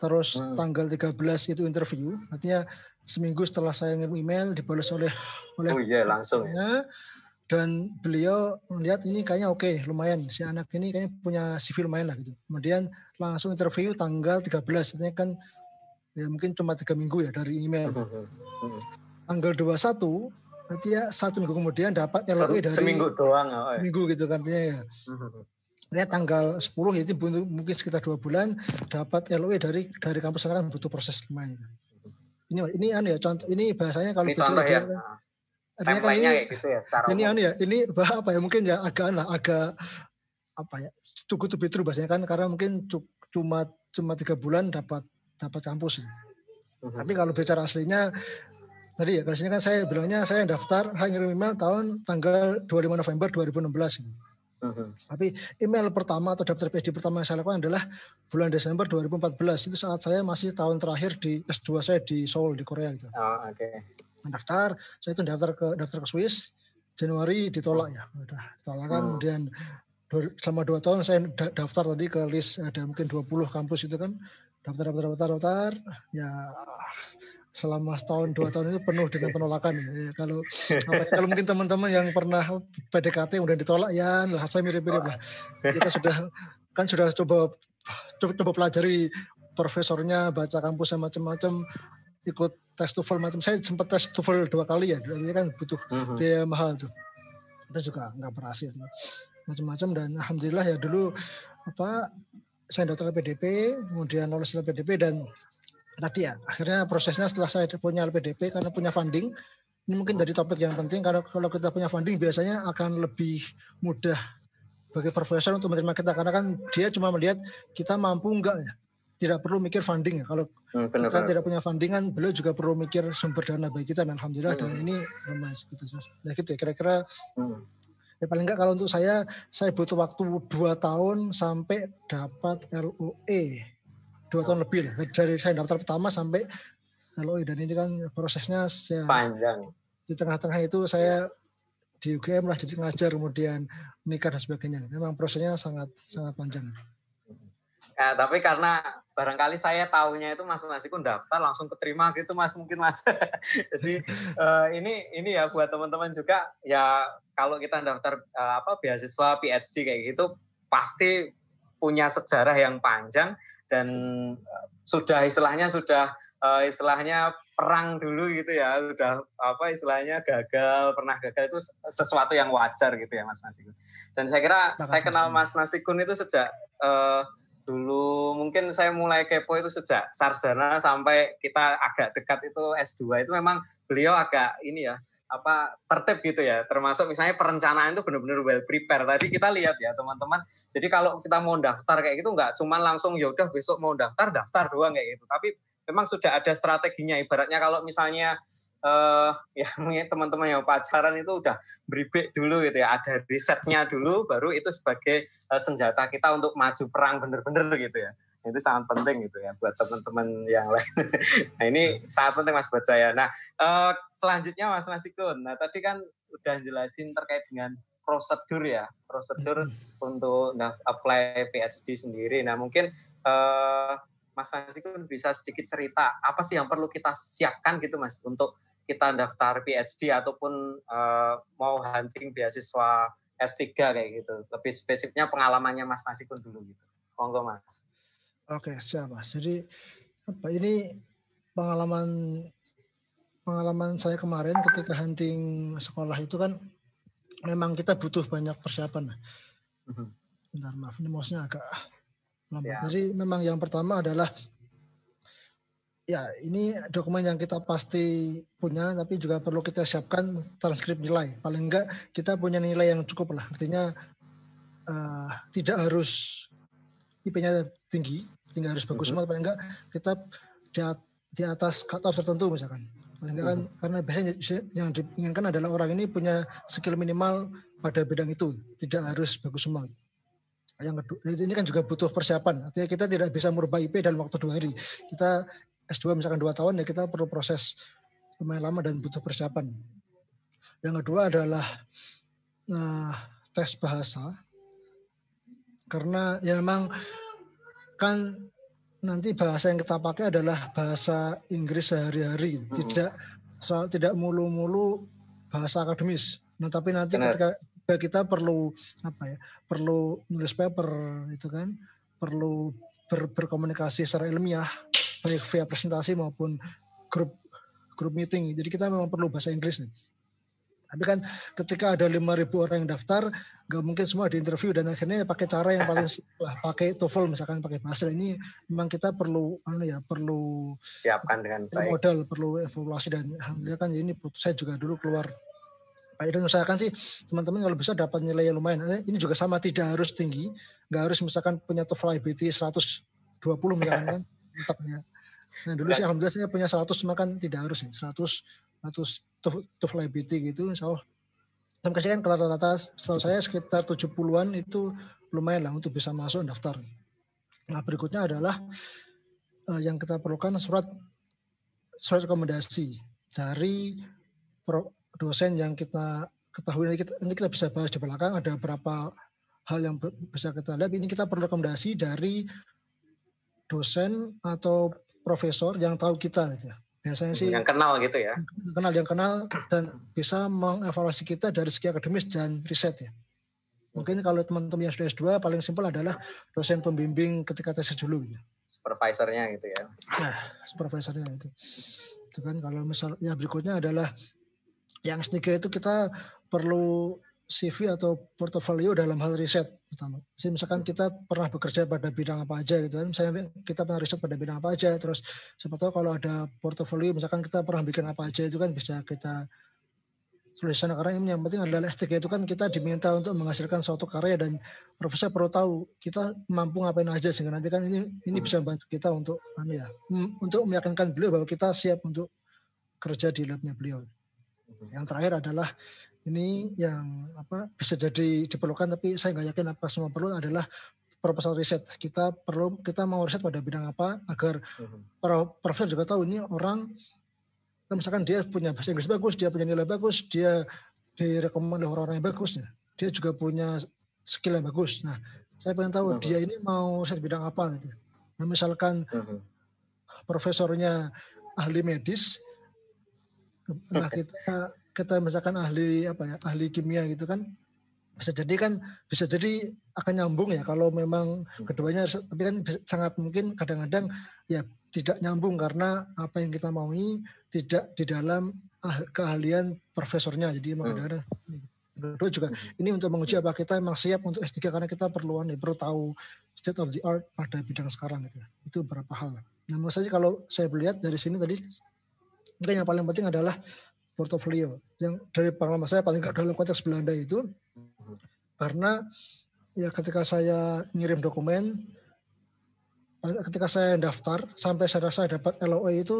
Terus hmm. tanggal 13 itu interview. Artinya seminggu setelah saya ngirim email dibalas oleh oleh Oh iya, langsung ya. Dan beliau melihat ini kayaknya oke, okay, lumayan si anak ini kayaknya punya CV lumayan lah gitu. Kemudian langsung interview tanggal 13. Artinya kan ya mungkin cuma tiga minggu ya dari email. Hmm. hmm, hmm. Tanggal 21 berarti ya satu minggu kemudian dapat LOE dari seminggu doang ya, oh, ya. minggu gitu kan artinya ya Ya, hmm. tanggal 10 itu mungkin sekitar dua bulan dapat LOE dari dari kampus sana kan butuh proses lumayan. Ini ini anu ya contoh ini bahasanya kalau ini contoh ya. Kan, ah. artinya kan ini, gitu ya, ini anu ya ini bah apa ya mungkin ya agak anu lah agak apa ya tunggu to be true bahasanya kan karena mungkin cuma cuma tiga bulan dapat dapat kampus. Ya. Tapi kalau bicara aslinya tadi ya kasusnya kan saya bilangnya saya daftar saya ngirim email tahun tanggal 25 November 2016 Uh-huh. Gitu. Tapi email pertama atau daftar PhD pertama yang saya lakukan adalah bulan Desember 2014. Itu saat saya masih tahun terakhir di S2 saya di Seoul di Korea gitu. Oh, oke. Okay. Daftar, saya itu daftar ke daftar ke Swiss. Januari ditolak ya. Udah ditolak kan. Hmm. Kemudian selama dua tahun saya daftar tadi ke list ada mungkin 20 kampus itu kan. Daftar, daftar, daftar, daftar. Ya selama setahun dua tahun itu penuh dengan penolakan ya. ya kalau ya, kalau mungkin teman-teman yang pernah PDKT udah ditolak ya saya mirip-mirip lah kita sudah kan sudah coba coba pelajari profesornya baca kampusnya macam-macam ikut tes TOEFL macam saya sempat tes TOEFL dua kali ya ini kan butuh mm-hmm. biaya mahal tuh itu juga nggak berhasil macam-macam dan alhamdulillah ya dulu apa saya daftar PDP kemudian lolos PDP dan tadi ya akhirnya prosesnya setelah saya punya LPDP karena punya funding ini mungkin dari topik yang penting karena kalau kita punya funding biasanya akan lebih mudah bagi profesor untuk menerima kita karena kan dia cuma melihat kita mampu enggak ya tidak perlu mikir funding ya kalau hmm, kita tidak punya funding kan beliau juga perlu mikir sumber dana bagi kita dan alhamdulillah hmm. dan ini lemas gitu nah gitu ya kira-kira hmm ya paling enggak kalau untuk saya saya butuh waktu dua tahun sampai dapat LOE dua tahun lebih lah dari saya daftar pertama sampai kalau dan ini kan prosesnya saya, panjang di tengah-tengah itu saya di UGM lah jadi ngajar kemudian menikah dan sebagainya memang prosesnya sangat sangat panjang ya, tapi karena barangkali saya tahunya itu mas Nasikun daftar langsung keterima gitu mas mungkin mas jadi uh, ini ini ya buat teman-teman juga ya kalau kita daftar uh, apa beasiswa PhD kayak gitu pasti punya sejarah yang panjang dan eh, sudah istilahnya sudah uh, istilahnya perang dulu gitu ya udah apa istilahnya gagal pernah gagal itu sesuatu yang wajar gitu ya Mas Nasikun dan saya kira saya kenal Mas Nasikun itu sejak uh, dulu mungkin saya mulai kepo itu sejak sarjana sampai kita agak dekat itu S2 itu memang beliau agak ini ya apa tertib gitu ya termasuk misalnya perencanaan itu benar-benar well prepare tadi kita lihat ya teman-teman jadi kalau kita mau daftar kayak gitu nggak cuma langsung yaudah besok mau daftar daftar doang kayak gitu tapi memang sudah ada strateginya ibaratnya kalau misalnya eh uh, ya teman-teman yang pacaran itu udah beribek dulu gitu ya ada risetnya dulu baru itu sebagai uh, senjata kita untuk maju perang bener-bener gitu ya itu sangat penting gitu ya buat teman-teman yang lain. nah ini sangat penting mas buat saya. Nah eh, selanjutnya mas Nasikun, nah tadi kan udah jelasin terkait dengan prosedur ya prosedur untuk apply PSD sendiri. Nah mungkin eh, mas Nasikun bisa sedikit cerita apa sih yang perlu kita siapkan gitu mas untuk kita daftar PhD ataupun uh, mau hunting beasiswa S3 kayak gitu. Lebih spesifiknya pengalamannya Mas Nasikun dulu gitu. Monggo Mas. Oke, siap Mas. Jadi apa ini pengalaman pengalaman saya kemarin ketika hunting sekolah itu kan memang kita butuh banyak persiapan. Mhm. Bentar maaf, ini mouse-nya agak lambat. Jadi memang yang pertama adalah ya ini dokumen yang kita pasti punya tapi juga perlu kita siapkan transkrip nilai. Paling enggak kita punya nilai yang cukup lah. Artinya uh, tidak harus IP-nya tinggi, tinggal harus bagus semua mm-hmm. paling enggak kita di, di atas cut tertentu misalkan paling enggak kan hmm. karena biasanya yang diinginkan adalah orang ini punya skill minimal pada bidang itu tidak harus bagus semua yang kedua ini kan juga butuh persiapan artinya kita tidak bisa merubah IP dalam waktu dua hari kita S2 misalkan dua tahun ya kita perlu proses lumayan lama dan butuh persiapan yang kedua adalah nah, tes bahasa karena ya memang kan nanti bahasa yang kita pakai adalah bahasa Inggris sehari-hari, hmm. tidak soal tidak mulu-mulu bahasa akademis. Nah, tapi nanti Benar. ketika kita perlu apa ya? Perlu nulis paper itu kan, perlu ber, berkomunikasi secara ilmiah baik via presentasi maupun grup grup meeting. Jadi kita memang perlu bahasa Inggris nih. Tapi kan ketika ada 5.000 orang yang daftar, nggak mungkin semua diinterview dan akhirnya pakai cara yang paling lah pakai TOEFL misalkan pakai bahasa ini memang kita perlu anu ya perlu siapkan dengan baik. modal perlu evaluasi dan alhamdulillah kan ini saya juga dulu keluar Pak irin usahakan sih teman-teman kalau bisa dapat nilai yang lumayan eh, ini juga sama tidak harus tinggi nggak harus misalkan punya TOEFL IBT 120 misalkan kan ya. Nah, dulu sih alhamdulillah saya punya 100 cuma kan tidak harus ya. 100 100 tuh tough liability gitu insyaallah Dan kasih kan kelar rata-rata setahu saya sekitar 70-an itu lumayan lah untuk bisa masuk daftar. Nah, berikutnya adalah uh, yang kita perlukan surat surat rekomendasi dari pro, dosen yang kita ketahui ini kita, nanti kita bisa bahas di belakang ada berapa hal yang bisa kita lihat ini kita perlu rekomendasi dari dosen atau profesor yang tahu kita gitu. ya, Biasanya sih yang kenal gitu ya. Yang kenal yang kenal dan bisa mengevaluasi kita dari segi akademis dan riset ya. Mungkin kalau teman-teman yang sudah S2 paling simpel adalah dosen pembimbing ketika tesis dulu gitu. Supervisornya gitu ya. Nah, supervisornya itu. Itu kan kalau misalnya berikutnya adalah yang S3 itu kita perlu CV atau portofolio dalam hal riset pertama. misalkan kita pernah bekerja pada bidang apa aja gitu kan. Misalnya kita pernah riset pada bidang apa aja terus siapa tahu kalau ada portofolio misalkan kita pernah bikin apa aja itu kan bisa kita sana karena ini yang penting adalah s itu kan kita diminta untuk menghasilkan suatu karya dan profesor perlu tahu kita mampu ngapain aja sehingga nanti kan ini ini bisa membantu kita untuk anu ya untuk meyakinkan beliau bahwa kita siap untuk kerja di labnya beliau. Yang terakhir adalah ini yang apa bisa jadi diperlukan tapi saya nggak yakin apa semua perlu adalah proposal riset kita perlu kita mau riset pada bidang apa agar mhm. para profesor juga tahu ini orang misalkan dia punya bahasa Inggris bagus dia punya nilai bagus dia direkomendasi orang-orang yang bagus dia juga punya skill yang bagus nah saya pengen tahu dia ini mau riset bidang apa gitu. Nah, misalkan mhm. profesornya ahli medis, nah kita kita misalkan ahli apa ya ahli kimia gitu kan bisa jadi kan bisa jadi akan nyambung ya kalau memang keduanya tapi kan sangat mungkin kadang-kadang ya tidak nyambung karena apa yang kita maui tidak di dalam ah, keahlian profesornya jadi emang ada hmm. kadang kedua juga ini untuk menguji hmm. apa kita memang siap untuk S3 karena kita perluan nih ya, perlu tahu state of the art pada bidang sekarang gitu ya. itu beberapa hal nah saja kalau saya melihat dari sini tadi mungkin yang paling penting adalah portofolio yang dari pengalaman saya paling nggak dalam konteks Belanda itu karena ya ketika saya ngirim dokumen ketika saya daftar sampai saya rasa dapat LOA e itu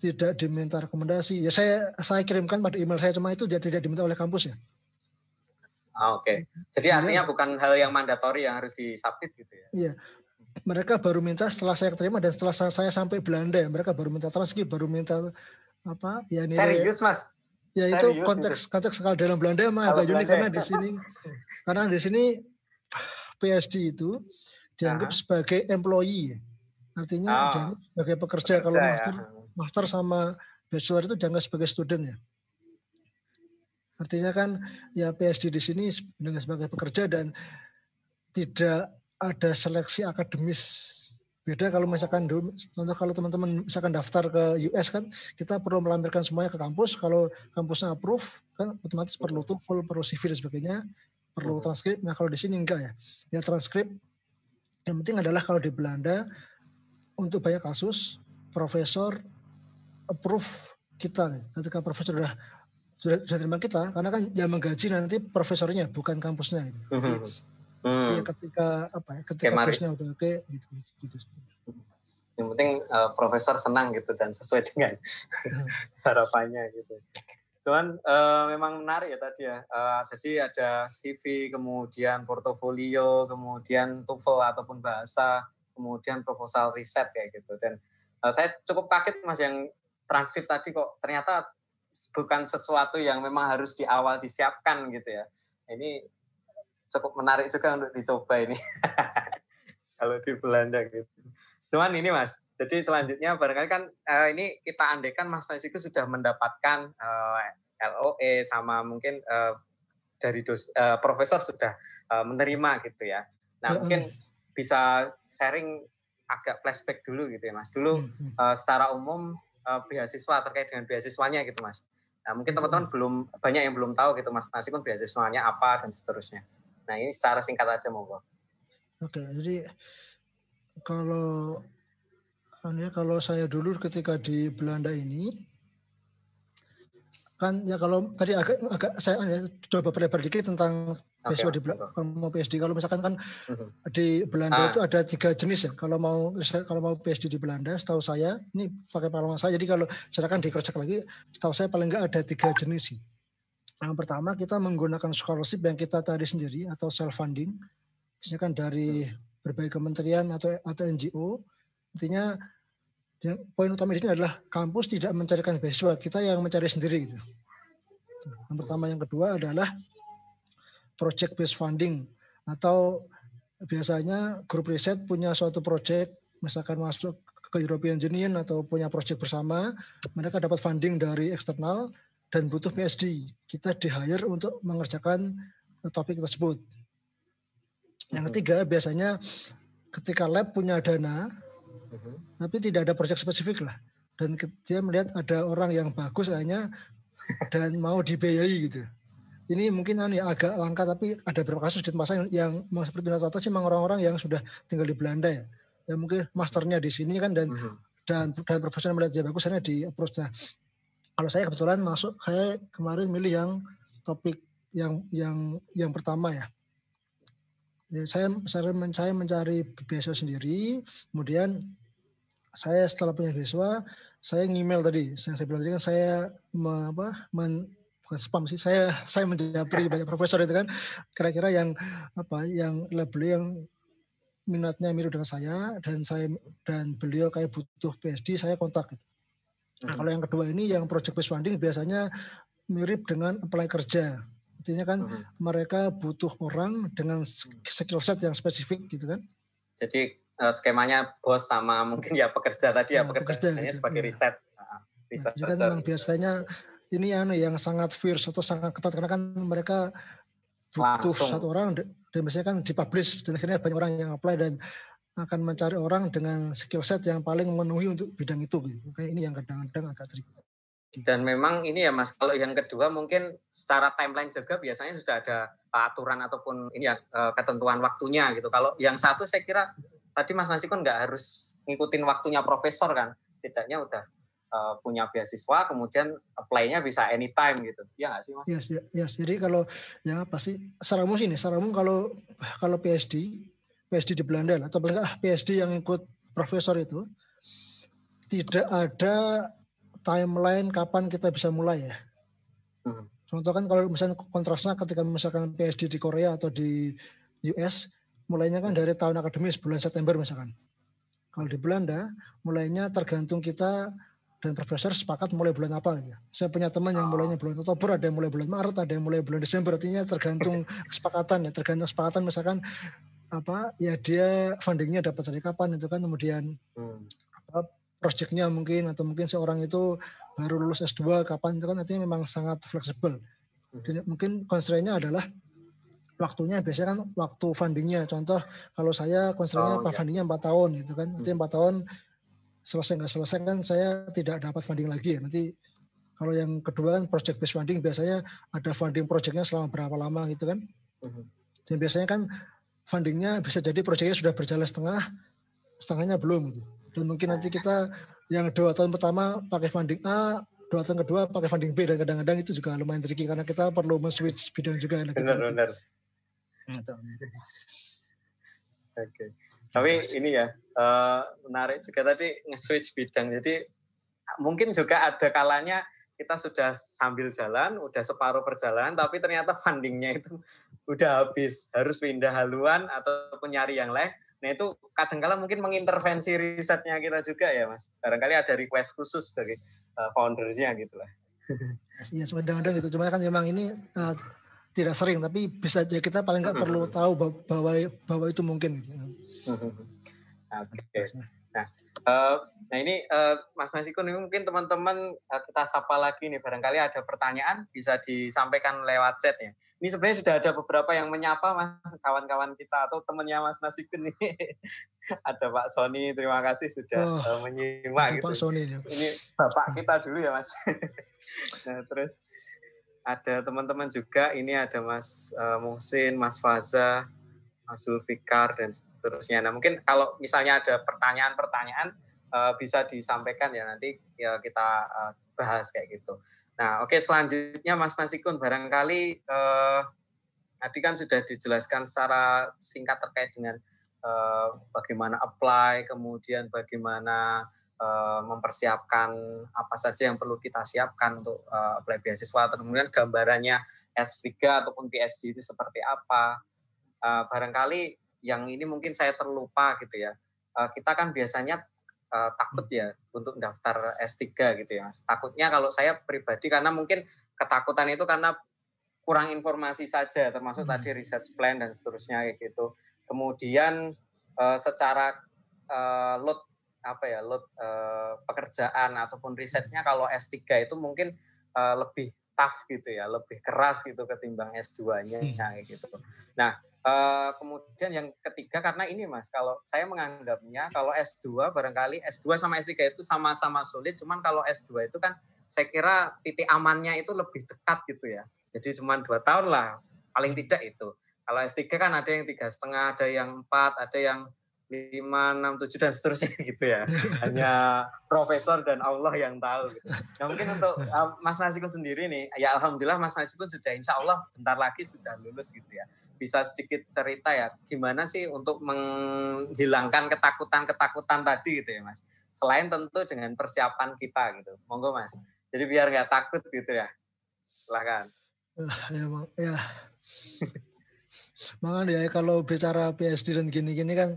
tidak diminta rekomendasi ya saya saya kirimkan pada email saya cuma itu tidak diminta oleh kampus ya ah, oke okay. jadi artinya bukan hal yang mandatori yang harus disubmit gitu ya iya mereka baru minta setelah saya terima dan setelah saya sampai Belanda mereka baru minta transkrip baru minta apa ya serius mas ya serius, konteks serius. konteks kalau dalam Belanda mah agak unik karena di ya? sini karena di sini PSD itu dianggap uh sebagai employee artinya oh. dianggap sebagai pekerja, pekerja kalau ya. master master sama bachelor itu dianggap sebagai student ya artinya kan ya PSD di sini dianggap sebagai pekerja dan tidak ada seleksi akademis Beda kalau misalkan dulu, contoh kalau teman-teman misalkan daftar ke US kan, kita perlu melampirkan semuanya ke kampus. Kalau kampusnya approve, kan otomatis perlu TOEFL, perlu CV dan sebagainya, perlu transkrip. Nah kalau di sini enggak ya, ya transkrip. Yang penting adalah kalau di Belanda untuk banyak kasus profesor approve kita ketika profesor sudah sudah, sudah terima kita karena kan yang menggaji nanti profesornya bukan kampusnya gitu. Hmm, hmm, hmm. Hmm. Ya, ketika apa ya? Ketika kursnya udah oke okay, gitu, gitu, gitu. Yang penting uh, profesor senang gitu dan sesuai dengan hmm. harapannya gitu. Cuman uh, memang menarik ya tadi ya. Uh, jadi ada CV, kemudian portofolio, kemudian TOEFL ataupun bahasa, kemudian proposal riset kayak gitu. Dan uh, saya cukup kaget mas yang transkrip tadi kok ternyata bukan sesuatu yang memang harus di awal disiapkan gitu ya. Ini cukup menarik juga untuk dicoba ini. Kalau di Belanda gitu. Cuman ini Mas, jadi selanjutnya barangkali kan uh, ini kita andekan Mas Nasiku sudah mendapatkan uh, eh, LOE sama mungkin uh, dari dos, uh, profesor sudah uh, menerima gitu ya. Nah, mungkin bisa sharing agak flashback dulu gitu ya, Mas. Dulu uh, secara umum uh, beasiswa terkait dengan beasiswanya gitu, Mas. Nah, mungkin teman-teman belum banyak yang belum tahu gitu Mas Nasi pun beasiswanya apa dan seterusnya. Nah ini secara singkat aja monggo. Oke, jadi kalau anu ya kalau saya dulu ketika di Belanda ini kan ya kalau tadi agak agak saya anu ya, coba berlebar dikit tentang okay, di kalau mau PSD kalau misalkan kan uh-huh. di Belanda ah. itu ada tiga jenis ya kalau mau kalau mau PSD di Belanda setahu saya ini pakai pengalaman saya jadi kalau misalkan dikerjakan lagi setahu saya paling enggak ada tiga jenis sih yang pertama kita menggunakan scholarship yang kita cari sendiri atau self funding. Biasanya kan dari berbagai kementerian atau atau NGO. Intinya poin utama di sini adalah kampus tidak mencarikan beasiswa, kita yang mencari sendiri gitu. Yang pertama, yang kedua adalah project based funding atau biasanya grup riset punya suatu project misalkan masuk ke European Union atau punya project bersama, mereka dapat funding dari eksternal, dan butuh PhD. Kita di hire untuk mengerjakan eh, topik tersebut. Yang ketiga biasanya ketika lab punya dana, mhm. tapi tidak ada proyek spesifik lah. Dan dia melihat ada orang yang bagus kayaknya dan mau dibiayai gitu. Ini mungkin anu ya agak langka tapi ada beberapa kasus di tempat yang, yang seperti di atas sih memang orang-orang yang sudah tinggal di Belanda ya. Ya mungkin masternya di sini kan dan uh-huh. dan dan profesional melihat dia bagus hanya di approach. Nah, kalau saya kebetulan masuk saya kemarin milih yang topik yang yang yang pertama ya. ya saya saya, mencari, mencari beasiswa sendiri, kemudian saya setelah punya beasiswa, saya ngemail tadi. Yang saya bilang tadi kan saya me, apa, men, bukan spam sih, saya saya mencari banyak profesor itu kan. Kira-kira yang apa yang label yang minatnya mirip dengan saya dan saya dan beliau kayak butuh PhD, saya kontak. Gitu. Nah, kalau yang kedua ini yang project based funding biasanya mirip dengan apply kerja. Artinya kan hmm. mereka butuh orang dengan skill set yang spesifik gitu kan. Jadi eh, skemanya bos sama mungkin ya pekerja tadi ya, ya pekerja, pekerja gitu, sebagai ya. riset. Ah, ah, nah, riset nah, juga kan memang biasanya ini aneh yang sangat fierce atau sangat ketat karena kan mereka butuh Langsung. satu orang dan biasanya kan dipublish dan akhirnya banyak orang yang apply dan akan mencari orang dengan skill set yang paling memenuhi untuk bidang itu. Kayak ini yang kadang-kadang agak tricky. Dan memang ini ya Mas, kalau yang kedua mungkin secara timeline juga biasanya sudah ada aturan ataupun ini ya e, ketentuan waktunya gitu. Kalau yang satu saya kira tadi Mas kan nggak harus ngikutin waktunya profesor kan, setidaknya udah e, punya beasiswa, kemudian apply-nya bisa anytime gitu. Iya nggak sih Mas? Yes, yes, yes. Jadi kalau yang apa sih? Saramu sini, Saramu kalau kalau PhD PSD di Belanda atau paling ah PSD yang ikut profesor itu tidak ada timeline kapan kita bisa mulai ya. Hmm. Contoh kan kalau misalnya kontrasnya ketika misalkan PSD di Korea atau di US mulainya kan dari tahun akademis bulan September misalkan. Kalau di Belanda mulainya tergantung kita dan profesor sepakat mulai bulan apa ya. Saya punya teman yang mulainya bulan Oktober, ada yang mulai bulan Maret, ada yang mulai bulan Desember. Artinya tergantung kesepakatan ya, tergantung kesepakatan misalkan apa ya dia fundingnya dapat dari kapan itu kan kemudian hmm. apa proyeknya mungkin atau mungkin seorang itu baru lulus S2 kapan itu kan artinya memang sangat fleksibel. Hmm. Mungkin konsernya adalah waktunya biasanya kan waktu fundingnya. Contoh kalau saya konsernya nya oh, iya. fundingnya empat tahun itu kan. Nanti hmm. tahun selesai nggak selesai kan saya tidak dapat funding lagi. ya. Nanti kalau yang kedua kan project based funding biasanya ada funding projectnya selama berapa lama gitu kan. Hmm. Dan biasanya kan fundingnya bisa jadi proyeknya sudah berjalan setengah, setengahnya belum. Gitu. Dan mungkin nanti kita yang dua tahun pertama pakai funding A, dua tahun kedua pakai funding B dan kadang-kadang itu juga lumayan tricky karena kita perlu men-switch bidang juga. Benar-benar. Oke. Tapi ini ya uh, menarik juga tadi nge-switch bidang. Jadi mungkin juga ada kalanya kita sudah sambil jalan, udah separuh perjalanan, tapi ternyata fundingnya itu udah habis harus pindah haluan atau nyari yang lain nah itu kadangkala mungkin mengintervensi risetnya kita juga ya mas barangkali ada request khusus bagi uh, eh, foundersnya gitulah iya yes, kadang-kadang gitu cuma kan memang ini uh, tidak sering tapi bisa aja kita paling nggak perlu mm-hmm. tahu bahwa bahwa itu mungkin gitu mm-hmm. oke okay. nah Uh, nah ini uh, Mas Nasikun ini mungkin teman-teman uh, kita sapa lagi nih barangkali ada pertanyaan bisa disampaikan lewat chat ya. Ini sebenarnya sudah ada beberapa yang menyapa mas kawan-kawan kita atau temannya Mas Nasikun ini ada Pak Sony, terima kasih sudah oh, eh, menyimak gitu. Pak Sony. Ini bapak kita dulu ya mas. nah terus ada teman-teman juga, ini ada Mas uh, Muhsin, Mas Faza, Mas Zulfikar, dan seterusnya. Nah, mungkin kalau misalnya ada pertanyaan-pertanyaan, uh, bisa disampaikan ya nanti ya kita uh, bahas kayak gitu. Nah, oke okay, selanjutnya Mas Nasikun barangkali eh, tadi kan sudah dijelaskan secara singkat terkait dengan eh, bagaimana apply, kemudian bagaimana eh, mempersiapkan apa saja yang perlu kita siapkan untuk eh, apply beasiswa, kemudian gambarannya S3 ataupun PSG itu seperti apa. Eh, barangkali yang ini mungkin saya terlupa gitu ya. Eh, kita kan biasanya uh, takut ya untuk daftar S3 gitu ya. Takutnya kalau saya pribadi karena mungkin ketakutan itu karena kurang informasi saja termasuk tadi hmm. research plan dan seterusnya gitu. Kemudian uh, secara uh, load apa ya load uh, pekerjaan ataupun risetnya kalau S3 itu mungkin uh, lebih tough gitu ya, lebih keras gitu ketimbang S2-nya hmm. gitu. Nah, Uh, kemudian yang ketiga karena ini mas, kalau saya menganggapnya kalau S2 barangkali S2 sama S3 itu sama-sama sulit, cuman kalau S2 itu kan saya kira titik amannya itu lebih dekat gitu ya. Jadi cuman dua tahun lah paling tidak itu. Kalau S3 kan ada yang tiga setengah, ada yang empat, ada yang lima enam tujuh dan seterusnya gitu ya hanya profesor dan Allah yang tahu gitu. nah mungkin untuk uh, Mas Nasikun sendiri nih ya alhamdulillah Mas Nasikun sudah insya Allah bentar lagi sudah lulus gitu ya bisa sedikit cerita ya gimana sih untuk menghilangkan ketakutan ketakutan tadi gitu ya Mas selain tentu dengan persiapan kita gitu monggo Mas jadi biar nggak takut gitu ya silahkan ya, ya. Makanya ya kalau bicara PSD dan gini-gini kan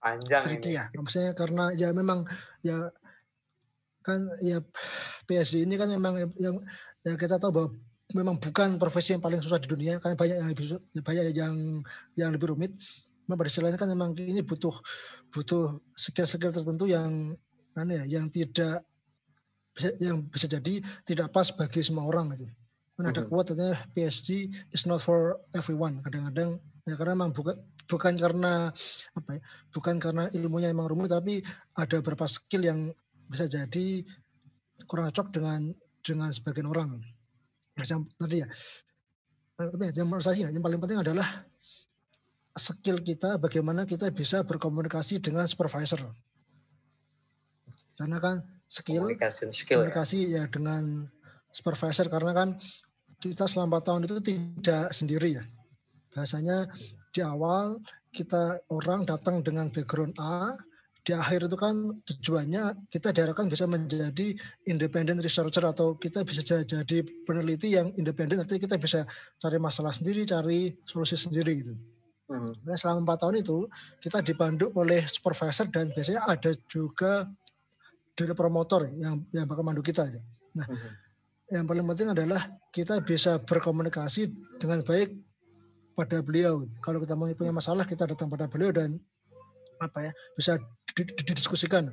panjang tricky ini. ya maksudnya karena ya memang ya kan ya PSG ini kan memang yang ya, ya kita tahu bahwa memang bukan profesi yang paling susah di dunia karena banyak yang lebih ya banyak yang yang lebih rumit memang pada selain kan memang ini butuh butuh skill-skill tertentu yang mana ya yang tidak yang bisa jadi tidak pas bagi semua orang gitu kan ada kuat katanya PSG is not for everyone kadang-kadang ya karena memang bukan bukan karena apa ya, bukan karena ilmunya emang rumit tapi ada beberapa skill yang bisa jadi kurang cocok dengan dengan sebagian orang. Macam nah, tadi ya. Tapi eh, ya, yang menurut saya yang paling penting adalah skill kita bagaimana kita bisa berkomunikasi dengan supervisor. Karena kan skill komunikasi, skill ya. komunikasi ya. ya dengan supervisor karena kan kita selama 4 tahun itu tidak sendiri ya. Biasanya di awal kita orang datang dengan background A, di akhir itu kan tujuannya kita diharapkan bisa menjadi independent researcher atau kita bisa jadi peneliti yang independen artinya kita bisa cari masalah sendiri cari solusi sendiri gitu. Hmm. Nah, selama empat tahun itu kita dipandu oleh supervisor dan biasanya ada juga dari promotor yang yang bakal mandu kita. Nah, hmm. yang paling penting adalah kita bisa berkomunikasi dengan baik pada beliau. Kalau kita mau punya masalah, kita datang pada beliau dan apa ya bisa didiskusikan.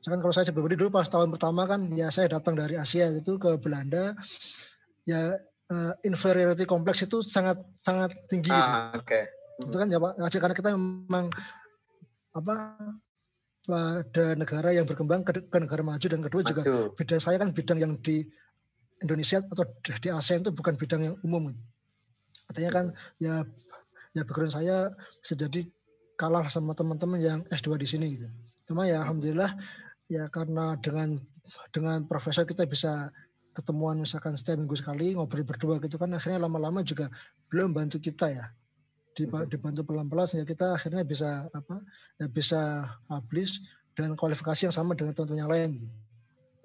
Misalkan kalau saya pribadi dulu pas tahun pertama kan ya saya datang dari Asia itu ke Belanda ya uh, inferiority kompleks itu sangat sangat tinggi. Ah, gitu. Okay. Itu kan ya Pak, ya, karena kita memang apa pada negara yang berkembang ke, ke negara maju dan kedua maju. juga bidang saya kan bidang yang di Indonesia atau di ASEAN itu bukan bidang yang umum. Katanya kan ya ya background saya bisa jadi kalah sama teman-teman yang S2 di sini gitu cuma ya alhamdulillah ya karena dengan dengan profesor kita bisa ketemuan misalkan setiap minggu sekali ngobrol berdua gitu kan akhirnya lama-lama juga belum bantu kita ya mm-hmm. dibantu pelan-pelan sehingga kita akhirnya bisa apa ya bisa publish dan kualifikasi yang sama dengan teman-teman yang lain.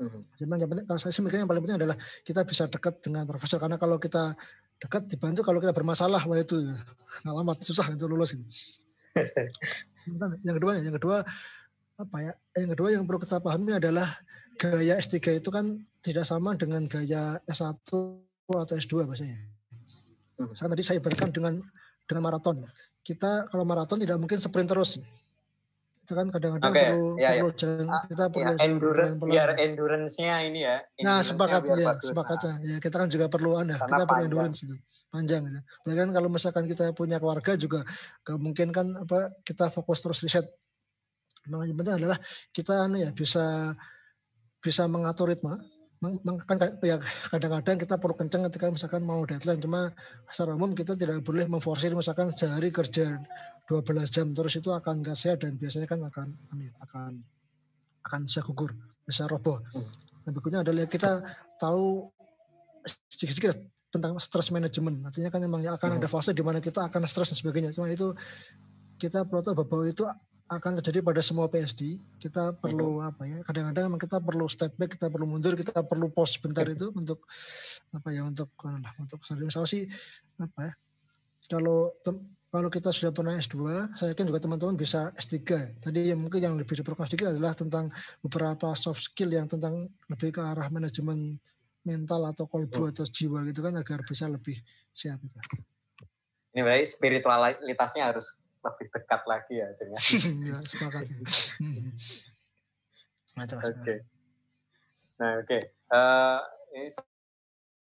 mm Cuman yang penting kalau saya sih mikirnya yang paling penting adalah kita bisa dekat dengan profesor karena kalau kita dekat dibantu kalau kita bermasalah waktu itu ngalamat susah itu lulus ini. yang kedua yang kedua apa ya yang kedua yang perlu kita pahami adalah gaya S3 itu kan tidak sama dengan gaya S1 atau S2 bahasanya. Hmm. Misalkan tadi saya berikan dengan dengan maraton. Kita kalau maraton tidak mungkin sprint terus itu kan kadang-kadang okay. perlu ya, ya. perlu ah, ya. Jalan, kita perlu ya, endurance pelan biar endurance-nya ini ya. Endurance nah, sepakat ya, bagus. sepakat nah. ya. Kita kan juga perlu anda, Karena kita perlu endurance itu panjang ya. Bahkan kalau misalkan kita punya keluarga juga mungkin kan apa kita fokus terus riset. Nah, yang penting adalah kita anu ya bisa bisa mengatur ritme kan ya kadang-kadang kita perlu kencang ketika misalkan mau deadline cuma secara umum kita tidak boleh memforsir misalkan sehari kerja 12 jam terus itu akan gak sehat dan biasanya kan akan akan akan bisa gugur bisa roboh hmm. dan berikutnya adalah kita tahu sedikit-sedikit tentang stress management artinya kan memang akan ada hmm. fase di mana kita akan stress dan sebagainya cuma itu kita perlu tahu bahwa itu akan terjadi pada semua PSD. Kita perlu apa ya? Kadang-kadang kita perlu step back, kita perlu mundur, kita perlu pause sebentar itu untuk apa ya? Untuk lah, untuk misalnya sih apa ya? Kalau kalau kita sudah pernah S2, saya yakin juga teman-teman bisa S3. Tadi yang mungkin yang lebih diperlukan sedikit adalah tentang beberapa soft skill yang tentang lebih ke arah manajemen mental atau kolbu atau jiwa gitu kan agar bisa lebih siap. Gitu. Ini berarti spiritualitasnya harus lebih dekat lagi ya dengan. ya, nah, Oke. Okay. Nah, oke. Okay. Uh, eh, ini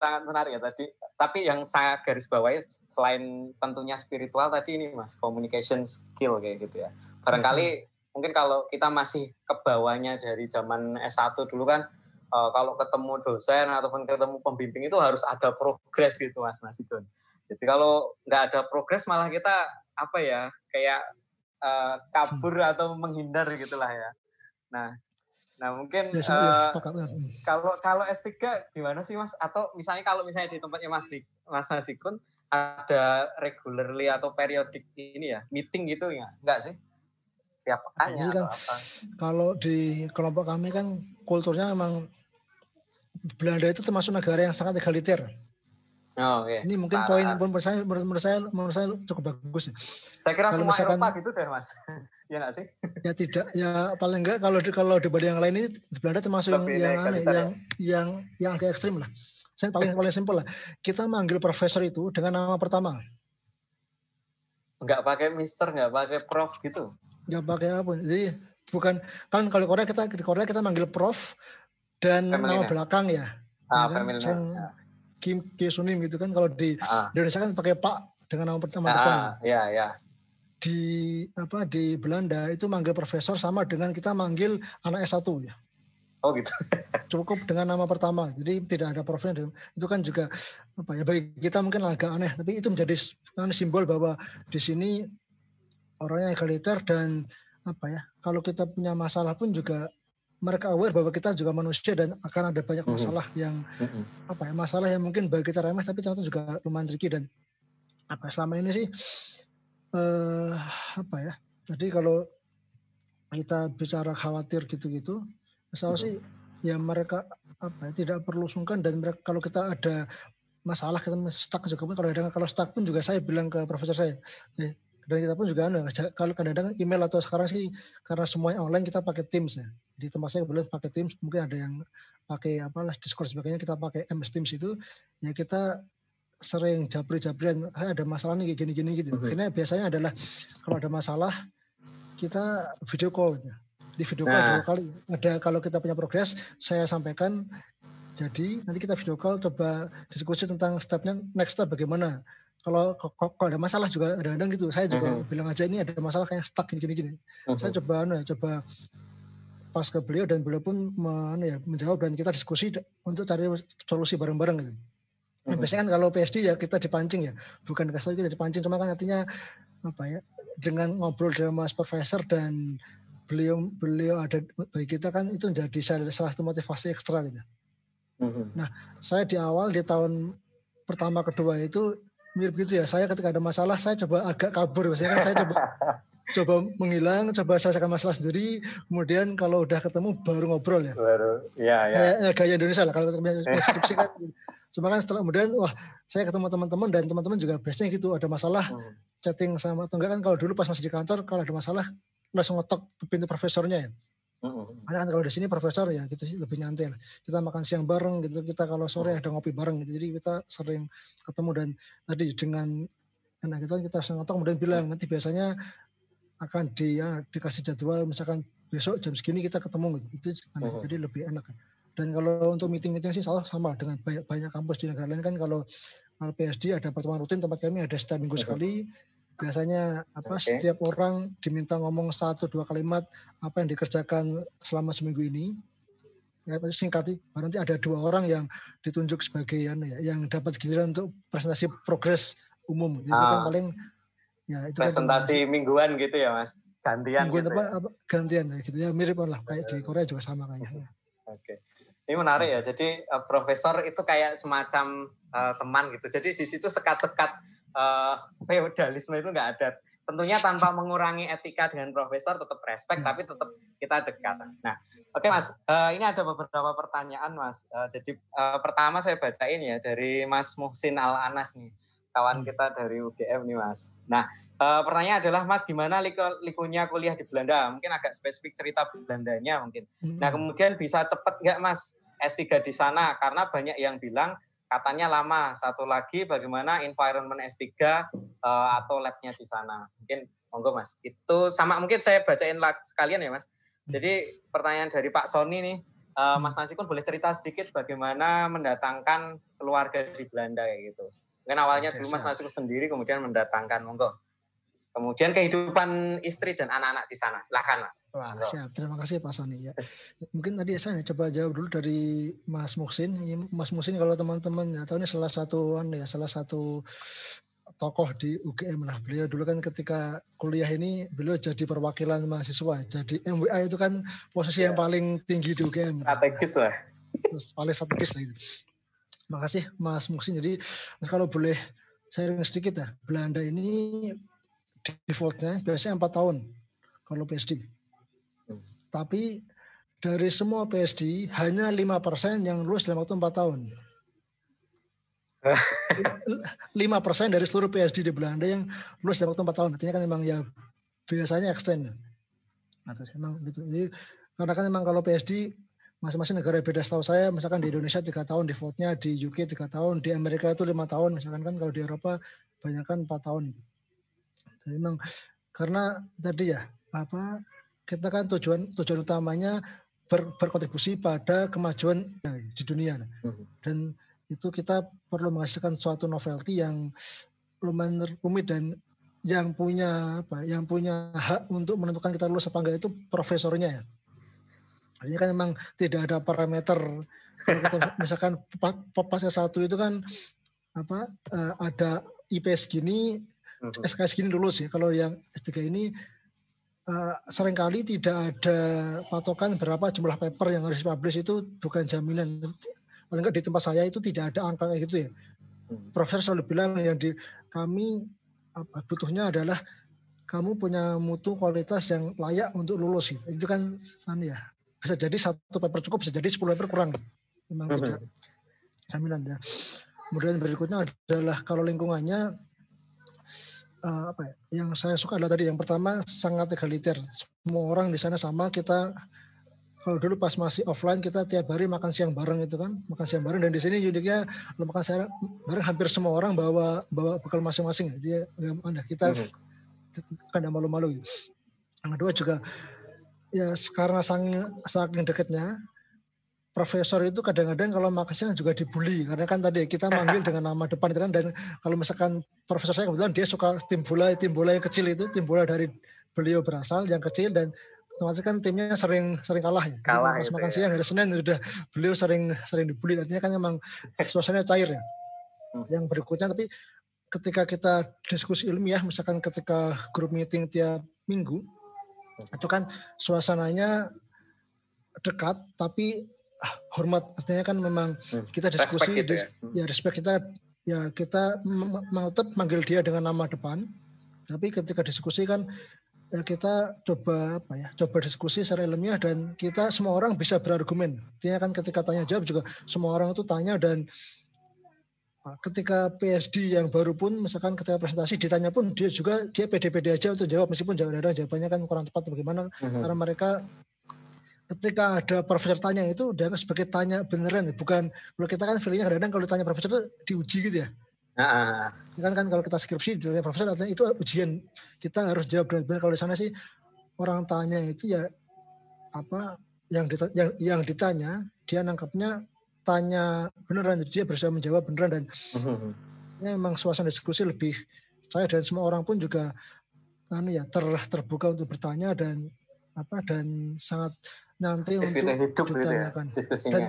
sangat menarik ya tadi. Tapi yang saya garis bawahi selain tentunya spiritual tadi ini Mas, communication skill kayak gitu ya. Barangkali mm-hmm. mungkin kalau kita masih ke bawahnya dari zaman S1 dulu kan uh, kalau ketemu dosen ataupun ketemu pembimbing itu harus ada progres gitu Mas Nasidun. Jadi kalau nggak ada progres malah kita apa ya kayak uh, kabur hmm. atau menghindar gitulah ya nah nah mungkin ya, uh, kalau kalau S3 gimana sih mas atau misalnya kalau misalnya di tempatnya mas mas Nasikun ada regularly atau periodik ini ya meeting gitu ya enggak sih setiap pekan ya kan, kalau di kelompok kami kan kulturnya memang Belanda itu termasuk negara yang sangat egaliter Oh, okay. Ini mungkin poin menurut saya menurut saya menurut saya cukup bagus. Ya. Saya kira kalau semua misalkan, Eropa gitu deh mas, ya nggak sih? Ya tidak, ya paling enggak kalau kalau dibanding yang lain ini Belanda termasuk yang yang yang yang, yang yang yang agak ekstrim lah. Saya paling paling simpel lah. Kita manggil profesor itu dengan nama pertama. Enggak pakai Mister, enggak pakai Prof gitu. Enggak pakai apa. Jadi bukan kan kalau Korea kita di Korea kita manggil Prof dan Feminine. nama belakang ya. Ah, ya kan? Kim Ki Sunim gitu kan kalau di, ah. Indonesia kan pakai Pak dengan nama pertama ah, depan. Ya ya. Di apa di Belanda itu manggil profesor sama dengan kita manggil anak S1 ya. Oh gitu. Cukup dengan nama pertama. Jadi tidak ada profesor itu kan juga apa ya bagi kita mungkin agak aneh tapi itu menjadi kan, simbol bahwa di sini orangnya egaliter dan apa ya kalau kita punya masalah pun juga mereka aware bahwa kita juga manusia dan akan ada banyak mm-hmm. masalah yang mm -hmm. apa ya masalah yang mungkin bagi kita remeh tapi ternyata juga lumayan tricky dan apa ya, selama ini sih eh, apa ya jadi kalau kita bicara khawatir gitu-gitu saya mm -hmm. sih ya mereka apa ya, tidak perlu sungkan dan mereka kalau kita ada masalah kita stuck juga pun kalau kadang kalau stuck pun juga saya bilang ke profesor saya eh, dan kita pun juga anu, kalau kadang-kadang email atau sekarang sih karena semuanya online kita pakai Teams ya di tempat saya boleh pakai Teams mungkin ada yang pakai apalah Discord sebagainya kita pakai MS Teams itu ya kita sering jabri-jabrian ada masalah nih gini-gini gitu. Okay. biasanya adalah kalau ada masalah kita video call gitu. Di video call nah. dua kali ada kalau kita punya progres saya sampaikan jadi nanti kita video call coba diskusi tentang stepnya next step bagaimana. Kalau kalau ada masalah juga kadang-kadang gitu. Saya juga uh -huh. bilang aja ini ada masalah kayak stuck gini-gini. Uh -huh. Saya coba nah, coba pas ke beliau dan beliau pun men, anu ya, menjawab dan kita diskusi untuk cari solusi bareng-bareng gitu. Nah, hmm. biasanya kan kalau PSD ya kita dipancing ya, bukan kasar kita dipancing, cuma kan artinya apa ya dengan ngobrol dengan mas profesor dan beliau beliau ada bagi kita kan itu menjadi salah, salah satu motivasi ekstra gitu. Hmm. Nah, saya di awal di tahun pertama kedua itu mirip gitu ya. Saya ketika ada masalah saya coba agak kabur. Biasanya kan saya coba coba menghilang, coba selesaikan masalah sendiri, kemudian kalau udah ketemu baru ngobrol ya. Baru, ya, ya. Kayak eh, gaya Indonesia lah, kalau skripsi kan. Cuma kan setelah kemudian, wah saya ketemu teman-teman dan teman-teman juga biasanya gitu, ada masalah hmm. chatting sama atau enggak kan kalau dulu pas masih di kantor, kalau ada masalah langsung ngetok pintu profesornya ya. Mm-hmm. Karena kan kalau di sini profesor ya gitu sih lebih nyantai lah. Kita makan siang bareng gitu, kita kalau sore hmm. ada ngopi bareng gitu. Jadi kita sering ketemu dan tadi dengan anak itu kita sengaja kemudian bilang hmm. nanti biasanya akan dia ya, dikasih jadwal misalkan besok jam segini kita ketemu gitu. itu Oh. jadi lebih enak dan kalau untuk meeting-meeting sih salah sama dengan banyak, banyak kampus di negara lain kan kalau LPSD ada pertemuan rutin tempat kami ada setiap minggu sekali biasanya apa okay. setiap orang diminta ngomong satu dua kalimat apa yang dikerjakan selama seminggu ini ya, singkat nanti ada dua orang yang ditunjuk sebagai anu ya, yang dapat giliran untuk presentasi progres umum itu ah. kan paling Ya, itu kan presentasi kan, mingguan gitu ya mas, gantian. Mingguan gitu apa, ya? apa gantian ya, gitu ya mirip lah kayak di Korea juga sama kayaknya. Oke, okay. ini menarik ya. Jadi uh, profesor itu kayak semacam uh, teman gitu. Jadi di situ sekat-sekat uh, eh, feudalisme itu nggak ada. Tentunya tanpa mengurangi etika dengan profesor tetap respect, ya. tapi tetap kita dekat. Nah, oke okay, mas, uh, ini ada beberapa pertanyaan mas. Uh, jadi uh, pertama saya bacain ya dari Mas Muhsin Al Anas nih kawan hmm. kita dari UGM nih Mas. Nah, uh, eh, pertanyaan adalah Mas gimana liku, likunya kuliah di Belanda? Mungkin agak spesifik cerita Belandanya mungkin. Hmm. Nah, kemudian bisa cepat nggak Mas S3 di sana? Karena banyak yang bilang katanya lama. Satu lagi bagaimana environment S3 uh, eh, atau labnya di sana? Mungkin monggo Mas. Itu sama mungkin saya bacain sekalian ya Mas. Hmm. Jadi pertanyaan dari Pak Sony nih, eh, hmm. Mas Mas Nasikun boleh cerita sedikit bagaimana mendatangkan keluarga di Belanda kayak gitu. Mungkin awalnya dulu Mas masuk sendiri, kemudian mendatangkan monggo. Kemudian kehidupan istri dan anak-anak di sana. Silahkan Mas. Wah, monggo. siap. Terima kasih Pak Soni. Ya. Mungkin tadi saya coba jawab dulu dari Mas Muksin. Mas Muksin kalau teman-teman ya, tahu ini salah satu anu ya salah satu tokoh di UGM lah. Beliau dulu kan ketika kuliah ini beliau jadi perwakilan mahasiswa. Jadi MWA itu kan posisi yang iya. paling tinggi di UGM. Strategis lah. Terus paling strategis lah itu. Makasih Mas Muksin. Jadi kalau boleh sharing sedikit ya, Belanda ini defaultnya biasanya empat tahun kalau PSD. Hmm. Tapi dari semua PSD hanya lima persen yang lulus dalam waktu empat tahun. Lima persen dari seluruh PSD di Belanda yang lulus dalam waktu empat tahun. Artinya kan memang ya biasanya extend. Nah, terus emang gitu. Jadi karena kan memang kalau PSD masing-masing negara beda setahu saya misalkan di Indonesia tiga tahun defaultnya di UK tiga tahun di Amerika itu lima tahun misalkan kan kalau di Eropa banyak kan empat tahun jadi memang karena tadi ya apa kita kan tujuan tujuan utamanya ber, berkontribusi pada kemajuan di dunia mm-hmm. dan itu kita perlu menghasilkan suatu novelty yang lumayan rumit dan yang punya apa yang punya hak untuk menentukan kita lulus apa enggak itu profesornya ya Artinya kan memang tidak ada parameter. Kalau kita misalkan s satu itu kan apa uh, ada IP segini, SKS gini lulus mhm. ya. Kalau yang S3 ini uh, seringkali tidak ada patokan berapa jumlah paper yang harus publish itu bukan jaminan. Paling di tempat saya itu tidak ada angka kayak gitu ya. Mhm. Profesor selalu bilang yang di kami apa, butuhnya adalah kamu punya mutu kualitas yang layak untuk lulus gitu. Itu kan sana ya bisa jadi satu paper cukup bisa jadi 10 paper kurang memang mm -hmm. tidak jaminan ya kemudian berikutnya adalah kalau lingkungannya uh, apa ya, yang saya suka adalah tadi yang pertama sangat egaliter semua orang di sana sama kita kalau dulu pas masih offline kita tiap hari makan siang bareng itu kan makan siang bareng dan di sini uniknya makan siang bareng hampir semua orang bawa bawa bekal masing-masing jadi kita mm -hmm. kan malu-malu yang kedua juga ya karena saking, saking dekatnya profesor itu kadang-kadang kalau makasih juga dibully karena kan tadi kita manggil dengan nama depan itu kan dan kalau misalkan profesor saya kebetulan dia suka tim bola tim bola yang kecil itu tim bola dari beliau berasal yang kecil dan otomatis kan timnya sering sering kalah ya. Kalah Jadi, gitu makan ya. siang hari Senin sudah beliau sering sering dibully artinya kan memang suasananya cair ya. Hmm. Yang berikutnya tapi ketika kita diskusi ilmiah misalkan ketika grup meeting tiap minggu itu kan suasananya dekat tapi ah, hormat artinya kan memang hmm, kita diskusi respect gitu ya. dis, ya. ya respect kita ya kita tetap manggil dia dengan nama depan tapi ketika diskusi kan ya kita coba apa ya coba diskusi secara ilmiah dan kita semua orang bisa berargumen artinya kan ketika tanya jawab juga semua orang itu tanya dan Nah, ketika PSD yang baru pun misalkan ketika presentasi ditanya pun dia juga dia PD-PD aja untuk jawab meskipun jawabannya jawabannya kan kurang tepat bagaimana uh-huh. karena mereka ketika ada profesor tanya itu udah sebagai tanya beneran bukan kalau kita kan feelingnya kadang-kadang kalau ditanya profesor itu diuji gitu ya uh-huh. kan kan kalau kita skripsi ditanya profesor artinya itu ujian kita harus jawab benar-benar kalau di sana sih orang tanya itu ya apa yang ditanya, yang, yang ditanya dia nangkapnya tanya beneran dia berusaha menjawab beneran dan mm-hmm. ya memang suasana diskusi lebih saya dan semua orang pun juga kan ya ter, terbuka untuk bertanya dan apa dan sangat nanti untuk gitu ya, hidup gitu ya, ditanyakan ya, dan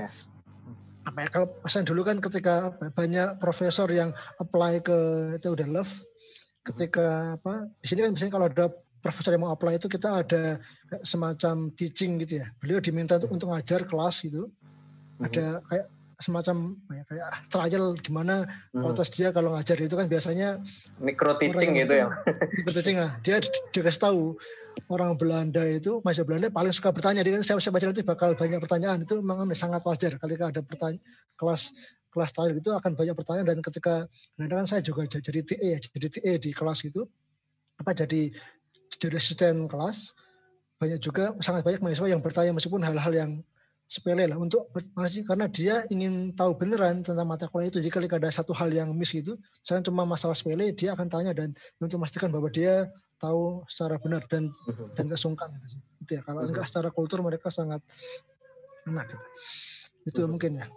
apa ya, kalau pasan dulu kan ketika banyak profesor yang apply ke itu udah love ketika apa di sini kan biasanya kalau ada profesor yang mau apply itu kita ada semacam teaching gitu ya beliau diminta untuk, untuk ngajar kelas gitu hmm. ada kayak semacam ya, kayak trial gimana hmm. kualitas dia kalau ngajar itu kan biasanya micro teaching gitu ya micro teaching lah dia dikasih tahu orang Belanda itu masih Belanda paling suka bertanya dia kan siapa siapa nanti bakal banyak pertanyaan itu memang sangat wajar ketika ada pertanyaan kelas kelas trial itu akan banyak pertanyaan dan ketika Belanda kan saya juga jadi TE ya jadi TE di kelas itu apa jadi jadi asisten kelas banyak juga sangat banyak mahasiswa yang bertanya meskipun hal-hal yang sepele lah untuk masih karena dia ingin tahu beneran tentang mata kuliah itu jika ada satu hal yang miss gitu saya cuma masalah sepele dia akan tanya dan untuk memastikan bahwa dia tahu secara benar dan mhm. dan kesungkan gitu, gitu ya kalau mhm. enggak secara kultur mereka sangat enak gitu itu mhm. mungkin ya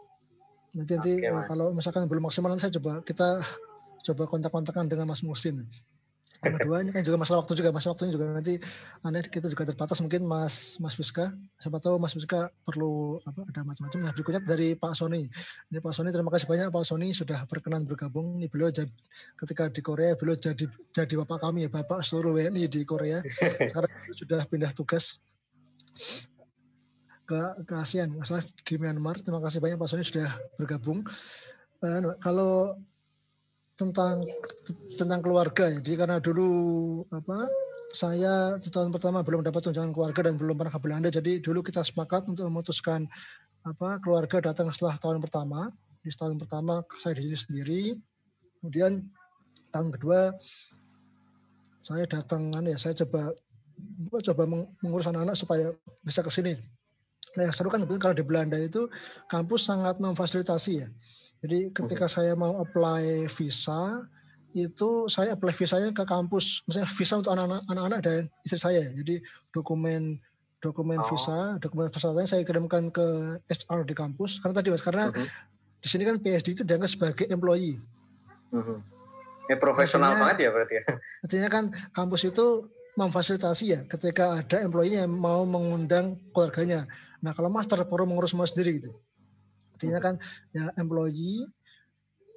nanti nanti okay, eh, kalau misalkan belum maksimal saya coba kita coba kontak-kontakan dengan Mas Musin yang ini kan juga masalah waktu juga masalah waktunya juga nanti aneh kita juga terbatas mungkin Mas Mas Wiska siapa tahu Mas Wiska perlu apa ada macam-macam nah berikutnya dari Pak Sony ini Pak Sony terima kasih banyak Pak Sony sudah berkenan bergabung ini beliau jadi, ketika di Korea beliau jadi jadi bapak kami ya bapak seluruh WNI di Korea sekarang sudah pindah tugas ke, ke ASEAN masalah di Myanmar terima kasih banyak Pak Sony sudah bergabung Uh, kalau tentang tentang keluarga. Jadi karena dulu apa saya tahun pertama belum dapat tunjangan keluarga dan belum pernah ke Belanda. Jadi dulu kita sepakat untuk memutuskan apa keluarga datang setelah tahun pertama. Di tahun pertama saya diri sendiri. Kemudian tahun kedua saya datang anu ya saya coba coba mengurus anak-anak supaya bisa ke sini. Nah, yang seru kan kalau di Belanda itu kampus sangat memfasilitasi ya jadi ketika okay. saya mau apply visa itu saya apply visanya ke kampus, misalnya visa untuk anak-anak dan istri saya. Jadi dokumen dokumen oh. visa, dokumen persyaratannya saya kirimkan ke HR di kampus. Karena tadi mas, karena uh di sini kan PSD itu dianggap sebagai employee. Uh -huh. Ya profesional banget ya berarti ya? Artinya kan kampus itu memfasilitasi ya ketika ada employee yang mau mengundang keluarganya. Nah kalau master perlu mengurus semua sendiri gitu. Artinya kan ya employee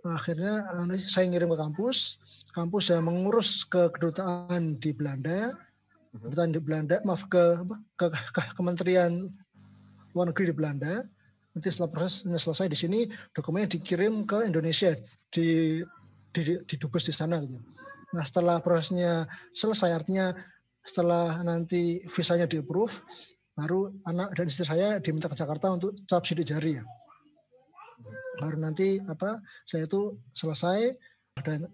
akhirnya anu, saya ngirim ke kampus, kampus saya mengurus ke kedutaan di Belanda, kedutaan di Belanda, maaf ke ke, ke Kementerian Luar Negeri di Belanda. Nanti setelah prosesnya selesai di sini, dokumennya dikirim ke Indonesia di di, di dubes di sana gitu. Nah setelah prosesnya selesai, artinya setelah nanti visanya di approve, baru anak dan istri saya diminta ke Jakarta untuk cap sidik jari ya baru nanti apa saya itu selesai dan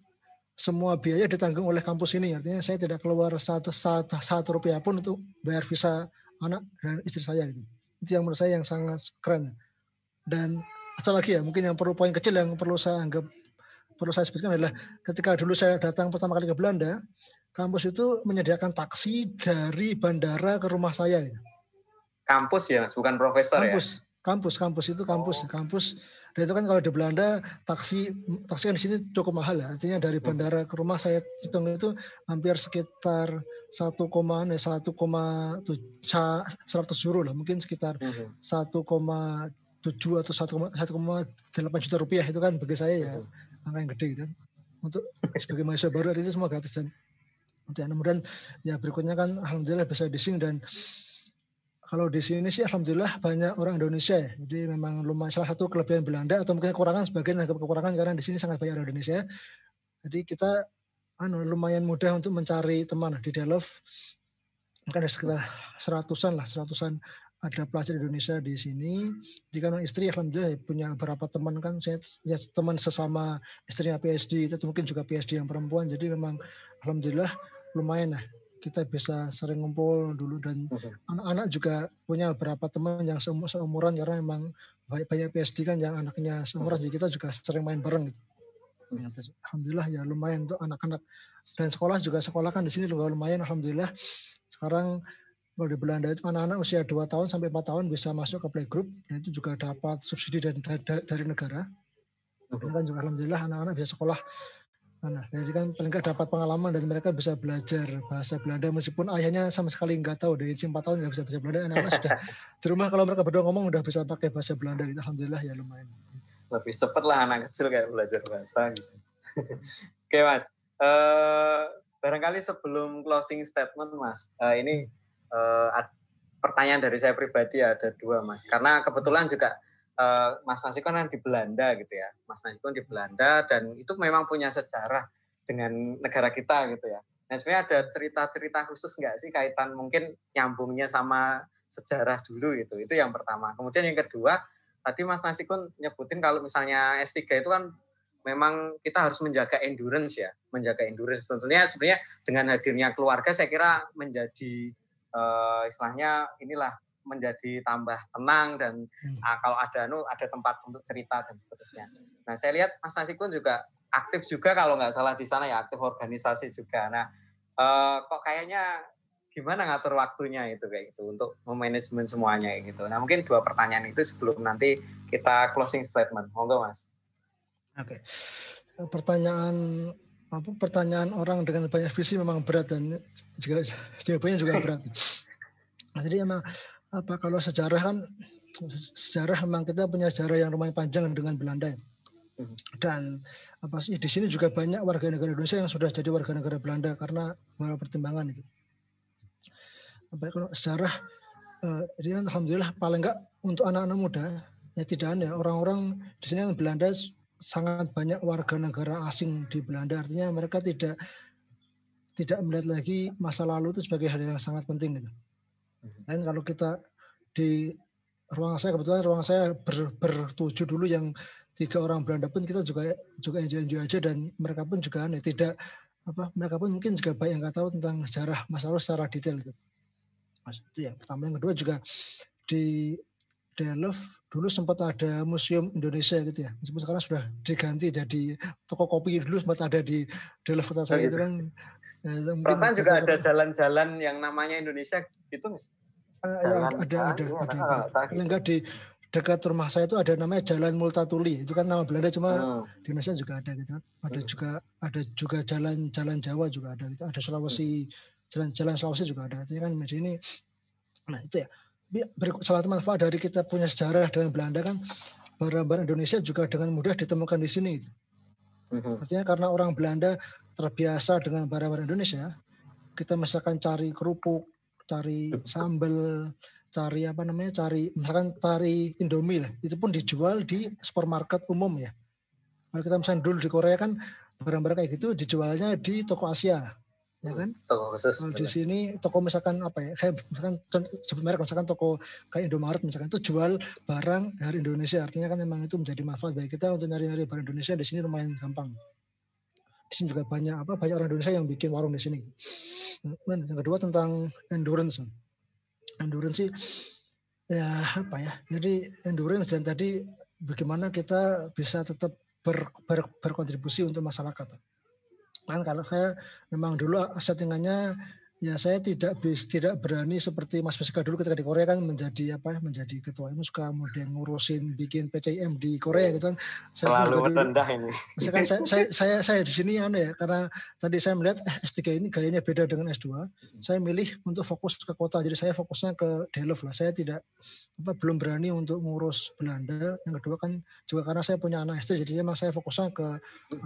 semua biaya ditanggung oleh kampus ini artinya saya tidak keluar satu satu, satu rupiah pun untuk bayar visa anak dan istri saya gitu itu yang menurut saya yang sangat keren dan satu lagi ya mungkin yang perlu poin kecil yang perlu saya anggap perlu saya sebutkan adalah ketika dulu saya datang pertama kali ke Belanda kampus itu menyediakan taksi dari bandara ke rumah saya gitu. kampus ya bukan profesor ya? kampus. ya kampus kampus itu kampus oh. kampus dan itu kan kalau di Belanda taksi taksi kan di sini cukup mahal ya artinya dari hmm. bandara ke rumah saya hitung itu hampir sekitar 1, 1,7 100 euro lah mungkin sekitar 1,7 hmm. atau 1,8 juta rupiah itu kan bagi saya ya hmm. angka yang gede gitu kan untuk sebagai mahasiswa baru itu semua gratis dan dan kemudian ya berikutnya kan alhamdulillah bisa di sini dan kalau di sini sih alhamdulillah banyak orang Indonesia ya. Jadi memang lumayan salah satu kelebihan Belanda atau mungkin kekurangan sebagian yang kekurangan karena di sini sangat banyak orang Indonesia. Jadi kita anu lumayan mudah untuk mencari teman di Delov. Mungkin ada sekitar seratusan lah, seratusan ada pelajar Indonesia di sini. Jika orang istri alhamdulillah punya beberapa teman kan saya ya teman sesama istrinya PSD itu mungkin juga PSD yang perempuan. Jadi memang alhamdulillah lumayan lah kita bisa sering ngumpul dulu dan anak-anak juga punya beberapa teman yang seum seumuran karena memang banyak, banyak PSD kan yang anaknya seumuran jadi kita juga sering main bareng gitu. Alhamdulillah ya lumayan untuk anak-anak dan sekolah juga sekolah kan di sini juga lumayan alhamdulillah sekarang kalau di Belanda itu anak-anak usia 2 tahun sampai 4 tahun bisa masuk ke playgroup dan itu juga dapat subsidi dari, dari negara. kan juga alhamdulillah anak-anak bisa sekolah Nah, jadi kan paling nggak dapat pengalaman dan mereka bisa belajar bahasa Belanda meskipun ayahnya sama sekali nggak tahu dari empat tahun nggak bisa bahasa Belanda anak-anak sudah di rumah kalau mereka berdua ngomong udah bisa pakai bahasa Belanda Alhamdulillah ya lumayan lebih cepat lah anak kecil kayak belajar bahasa gitu oke mas uh, barangkali sebelum closing statement mas uh, ini uh, pertanyaan dari saya pribadi ada dua mas karena kebetulan juga Eh, Mas Nasikon kan di Belanda gitu ya. Mas Nasikon di Belanda dan itu memang punya sejarah dengan negara kita gitu ya. Nah sebenarnya ada cerita-cerita khusus nggak sih kaitan mungkin nyambungnya sama sejarah dulu gitu. Itu yang pertama. Kemudian yang kedua, tadi Mas Nasikun nyebutin kalau misalnya S3 itu kan memang kita harus menjaga endurance ya. Menjaga endurance tentunya sebenarnya dengan hadirnya keluarga saya kira menjadi uh, istilahnya inilah menjadi tambah tenang dan uh, kalau ada nu ada tempat untuk cerita dan seterusnya. Nah saya lihat Mas Nasikun juga aktif juga kalau nggak salah di sana ya aktif organisasi juga. Nah uh, kok kayaknya gimana ngatur waktunya itu kayak gitu untuk memanajemen semuanya kayak gitu. Nah mungkin dua pertanyaan itu sebelum nanti kita closing statement. Monggo Mas. Oke. Okay. Eh, pertanyaan apa pertanyaan orang dengan banyak visi memang berat dan juga jawabannya juga berat. Jadi emang apa kalau sejarah kan sejarah memang kita punya sejarah yang lumayan panjang dengan Belanda ya. hmm. dan apa sih di sini juga banyak warga negara Indonesia yang sudah jadi warga negara Belanda karena beberapa pertimbangan itu apa kalau sejarah eh, ini kan alhamdulillah paling enggak untuk anak-anak muda ya tidak ada orang-orang di sini yang Belanda sangat banyak warga negara asing di Belanda artinya mereka tidak tidak melihat lagi masa lalu itu sebagai hal yang sangat penting gitu. Mhm. Lain kalau kita di ruang saya kebetulan ruang saya ber, bertujuh dulu yang tiga orang Belanda pun kita juga juga enjoy-enjoy aja dan mereka pun juga aneh tidak apa mereka pun mungkin juga banyak yang nggak tahu tentang sejarah masalah secara detail gitu. itu. Itu yang pertama yang kedua juga di Delft dulu sempat ada museum Indonesia gitu ya. Meskipun sekarang sudah diganti jadi toko kopi dulu sempat ada di Delft kota saya iya, itu iya. kan Nah, Perasaan juga ada jalan-jalan yang namanya Indonesia gitu. Uh, ada, ada, ada, ada, ada. Ah, enggak di dekat rumah saya itu ada namanya Jalan Multatuli. Itu kan nama Belanda cuma hmm. di Indonesia juga ada gitu. Kan. Ada hmm. juga ada juga jalan-jalan Jawa juga ada gitu. Ada Sulawesi, jalan-jalan hmm. Sulawesi juga ada. Artinya kan di ini nah itu ya. Salah satu manfaat dari kita punya sejarah dengan Belanda kan barang-barang Indonesia juga dengan mudah ditemukan di sini. Gitu. Hmm. Artinya karena orang Belanda terbiasa dengan barang-barang Indonesia, kita misalkan cari kerupuk, cari sambal, cari apa namanya, cari misalkan cari Indomie lah, itu pun dijual di supermarket umum ya. Kalau kita misalkan dulu di Korea kan barang-barang kayak gitu dijualnya di toko Asia, ya kan? Toko khusus. Kalau di sini toko misalkan apa ya? Kayak misalkan sebut merek misalkan toko kayak Indomaret misalkan itu jual barang dari Indonesia. Artinya kan memang itu menjadi manfaat bagi kita untuk nyari-nyari barang Indonesia di sini lumayan gampang sini juga banyak apa banyak orang Indonesia yang bikin warung di sini. Kemudian yang kedua tentang endurance. Endurance sih ya apa ya? Jadi endurance dan tadi bagaimana kita bisa tetap ber, ber, berkontribusi untuk masyarakat. Kan kalau saya memang dulu settingannya ya saya tidak bis tidak berani seperti Mas Beska dulu ketika di Korea kan menjadi apa menjadi ketua MUI suka yang ngurusin bikin PCM di Korea gitu kan saya terlalu rendah ini misalkan saya, saya saya saya di sini anu ya karena tadi saya melihat eh, S3 ini gayanya beda dengan S2 hmm. saya milih untuk fokus ke kota jadi saya fokusnya ke Delft lah saya tidak apa belum berani untuk ngurus Belanda yang kedua kan juga karena saya punya anak istri jadi memang saya fokusnya ke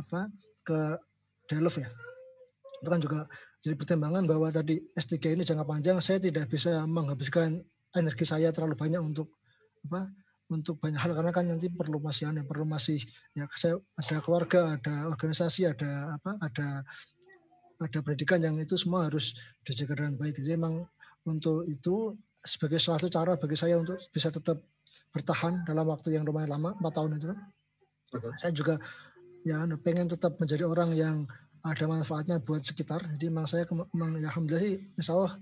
apa ke Delft ya itu kan juga jadi pertimbangan bahwa tadi S3 ini jangka panjang saya tidak bisa menghabiskan energi saya terlalu banyak untuk apa untuk banyak hal karena kan nanti perlu masih aneh, perlu masih ya saya ada keluarga, ada organisasi, ada apa, ada ada pendidikan yang itu semua harus dijaga dengan baik. Jadi memang untuk itu sebagai salah satu cara bagi saya untuk bisa tetap bertahan dalam waktu yang lumayan lama, empat tahun itu. Saya juga ya anu, pengen tetap menjadi orang yang ada manfaatnya buat sekitar. Jadi memang saya memang ya alhamdulillah sih insya Allah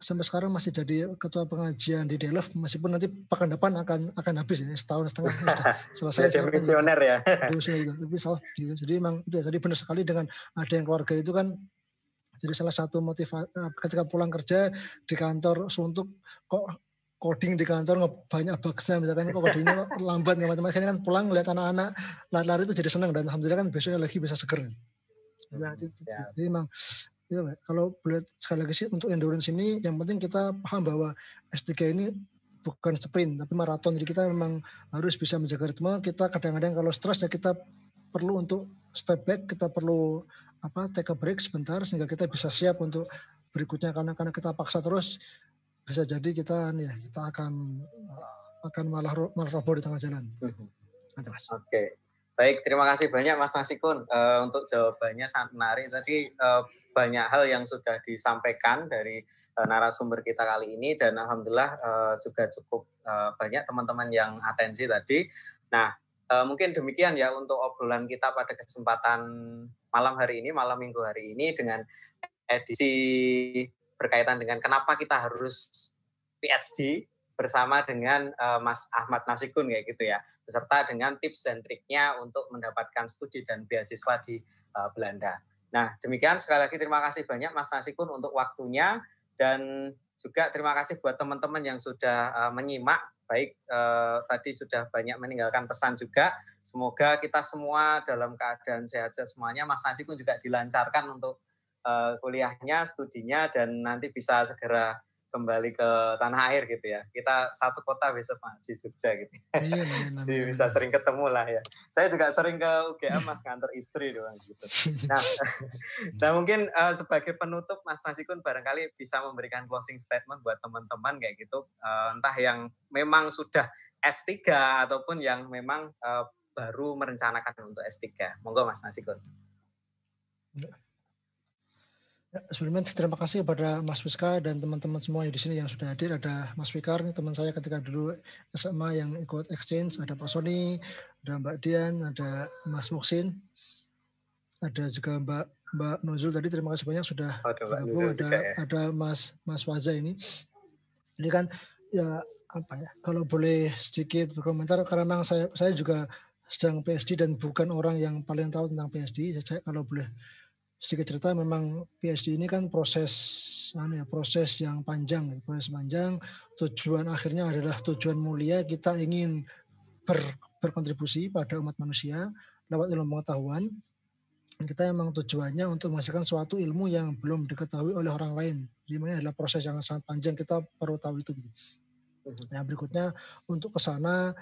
sampai sekarang masih jadi ketua pengajian di Delaf meskipun nanti pekan depan akan akan habis ini setahun setengah selesai jadi visioner ya. Gitu. Tapi salah gitu. Jadi memang itu ya, tadi benar sekali dengan ada yang keluarga itu kan jadi salah satu motivasi eh, ketika pulang kerja di kantor suntuk kok coding di kantor banyak bugsnya misalkan kok codingnya lambat nggak macam-macam kan pulang lihat anak-anak lari-lari itu jadi senang dan alhamdulillah kan besoknya lagi bisa seger. Nah, hmm, ya. jadi memang ya, kalau boleh sekali lagi sih untuk endurance ini yang penting kita paham bahwa S3 ini bukan sprint tapi maraton jadi kita memang harus bisa menjaga ritme kita kadang-kadang kalau stres ya kita perlu untuk step back kita perlu apa take a break sebentar sehingga kita bisa siap untuk berikutnya karena karena kita paksa terus bisa jadi kita ya kita akan eh, akan malah malah di tengah jalan. Hmm, hmm. Nah, Oke. Okay. Baik, terima kasih banyak Mas Nasikun uh, untuk jawabannya sangat menarik. Tadi uh, banyak hal yang sudah disampaikan dari uh, narasumber kita kali ini dan alhamdulillah uh, juga cukup uh, banyak teman-teman yang atensi tadi. Nah, uh, mungkin demikian ya untuk obrolan kita pada kesempatan malam hari ini, malam minggu hari ini dengan edisi berkaitan dengan kenapa kita harus PhD bersama dengan uh, Mas Ahmad Nasikun kayak gitu ya, beserta dengan tips dan triknya untuk mendapatkan studi dan beasiswa di uh, Belanda. Nah, demikian sekali lagi terima kasih banyak Mas Nasikun untuk waktunya dan juga terima kasih buat teman-teman yang sudah uh, menyimak baik eh, tadi sudah banyak meninggalkan pesan juga. Semoga kita semua dalam keadaan sehat-sehat semuanya. Mas Nasikun juga dilancarkan untuk eh, kuliahnya, studinya, dan nanti bisa segera kembali ke tanah air gitu ya. Kita satu kota besok Mas di Jogja gitu. Iya, Jadi bisa sering ketemu lah ya. Saya juga sering ke UGM Mas kantor istri doang gitu. Nah, nah mungkin uh, sebagai penutup Mas Nasikun barangkali bisa memberikan closing statement buat teman-teman kayak gitu. Uh, entah yang memang sudah S3 ataupun yang memang uh, baru merencanakan untuk S3. Monggo Mas Nasikun. Ya, sebelumnya terima kasih kepada Mas Wiska dan teman-teman semua yang di sini yang sudah hadir. Ada Mas Wikar, ini teman saya ketika dulu SMA yang ikut exchange. Ada Pak Sony, ada Mbak Dian, ada Mas Muksin, ada juga Mbak Mbak Nuzul tadi. Terima kasih banyak sudah bergabung. Ada, ya. ada Mas Mas Waza ini. Ini kan ya apa ya? Kalau boleh sedikit berkomentar karena memang saya saya juga sedang PSD dan bukan orang yang paling tahu tentang PSD. Saya kalau boleh sedikit cerita memang PhD ini kan proses anu ya proses yang panjang proses panjang tujuan akhirnya adalah tujuan mulia kita ingin ber, berkontribusi pada umat manusia lewat ilmu pengetahuan kita memang tujuannya untuk menghasilkan suatu ilmu yang belum diketahui oleh orang lain jadi adalah proses yang sangat panjang kita perlu tahu itu mhm. nah berikutnya untuk ke sana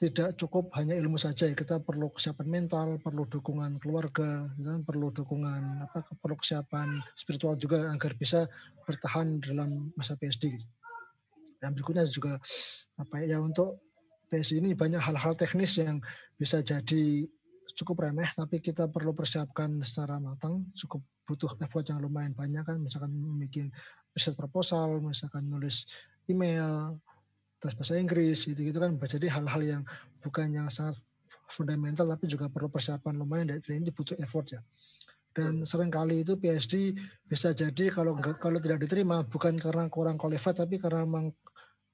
tidak cukup hanya ilmu saja ya. kita perlu kesiapan mental perlu dukungan keluarga dan perlu dukungan apa perlu kesiapan spiritual juga agar bisa bertahan dalam masa PSD gitu. dan berikutnya juga apa ya untuk PSD ini banyak hal-hal teknis yang bisa jadi cukup remeh tapi kita perlu persiapkan secara matang cukup butuh effort yang lumayan banyak kan misalkan bikin riset proposal misalkan nulis email tes bahasa Inggris gitu-gitu kan jadi hal-hal yang bukan yang sangat fundamental tapi juga perlu persiapan lumayan dan ini butuh effort ya dan seringkali itu PhD bisa jadi kalau kalau tidak diterima bukan karena kurang qualified tapi karena memang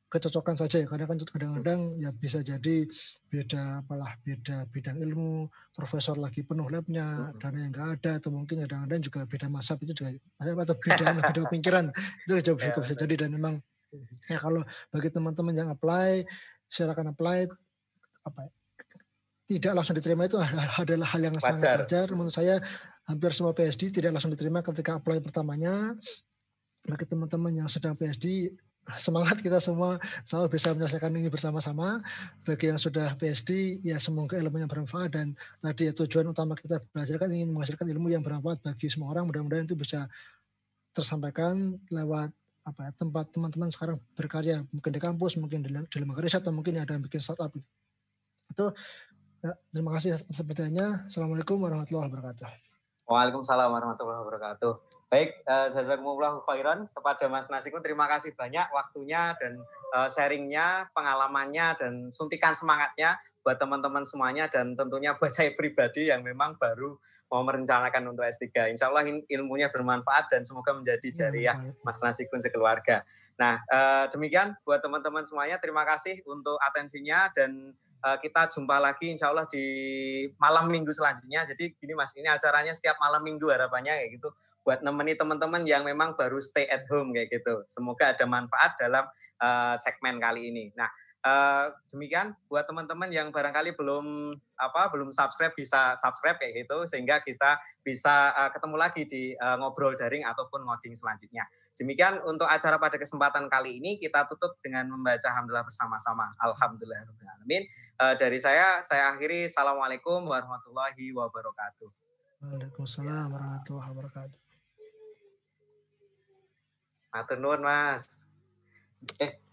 kecocokan saja ya karena kan kadang-kadang ya bisa jadi beda apalah beda bidang ilmu profesor lagi penuh labnya dan dana yang enggak ada atau mungkin kadang-kadang juga beda masa itu juga atau beda beda pikiran itu juga ya, bisa jadi dan memang ya kalau bagi teman-teman yang apply silakan apply apa ya? tidak langsung diterima itu adalah hal yang wajar. sangat wajar menurut saya hampir semua PSD tidak langsung diterima ketika apply pertamanya bagi teman-teman yang sedang PSD semangat kita semua selalu bisa menyelesaikan ini bersama-sama. Bagi yang sudah PSD, ya semoga yang bermanfaat dan tadi ya tujuan utama kita belajar kan ingin menghasilkan ilmu yang bermanfaat bagi semua orang. Mudah-mudahan itu bisa tersampaikan lewat apa ya, tempat teman-teman sekarang berkarya mungkin di kampus mungkin di dalam, di lembaga riset atau mungkin ada yang bikin startup itu itu ya, terima kasih sepertinya assalamualaikum warahmatullahi wabarakatuh Waalaikumsalam warahmatullahi wabarakatuh. Baik, uh, eh, jazakumullah khairan kepada Mas Nasikun. Terima kasih banyak waktunya dan uh, sharingnya, pengalamannya, dan suntikan semangatnya buat teman-teman semuanya dan tentunya buat saya pribadi yang memang baru mau merencanakan untuk S3. Insya Allah ilmunya bermanfaat dan semoga menjadi iya, jariah Mas Nasikun sekeluarga. Nah, uh, demikian buat teman-teman semuanya. Terima kasih untuk atensinya dan uh, kita jumpa lagi insya Allah di malam minggu selanjutnya. Jadi gini Mas, ini acaranya setiap malam minggu harapannya kayak gitu. Buat nemeni teman-teman yang memang baru stay at home kayak gitu. Semoga ada manfaat dalam uh, segmen kali ini. Nah, Eh, demikian buat teman-teman yang barangkali belum apa belum subscribe bisa subscribe kayak gitu sehingga kita bisa uh, ketemu lagi di uh, ngobrol daring ataupun ngoding selanjutnya. Demikian untuk acara pada kesempatan kali ini kita tutup dengan membaca alhamdulillah bersama-sama. Alhamdulillah alamin. Uh, dari saya saya akhiri assalamualaikum warahmatullahi wabarakatuh. Waalaikumsalam warahmatullahi wabarakatuh. Matur nuwun Mas. Eh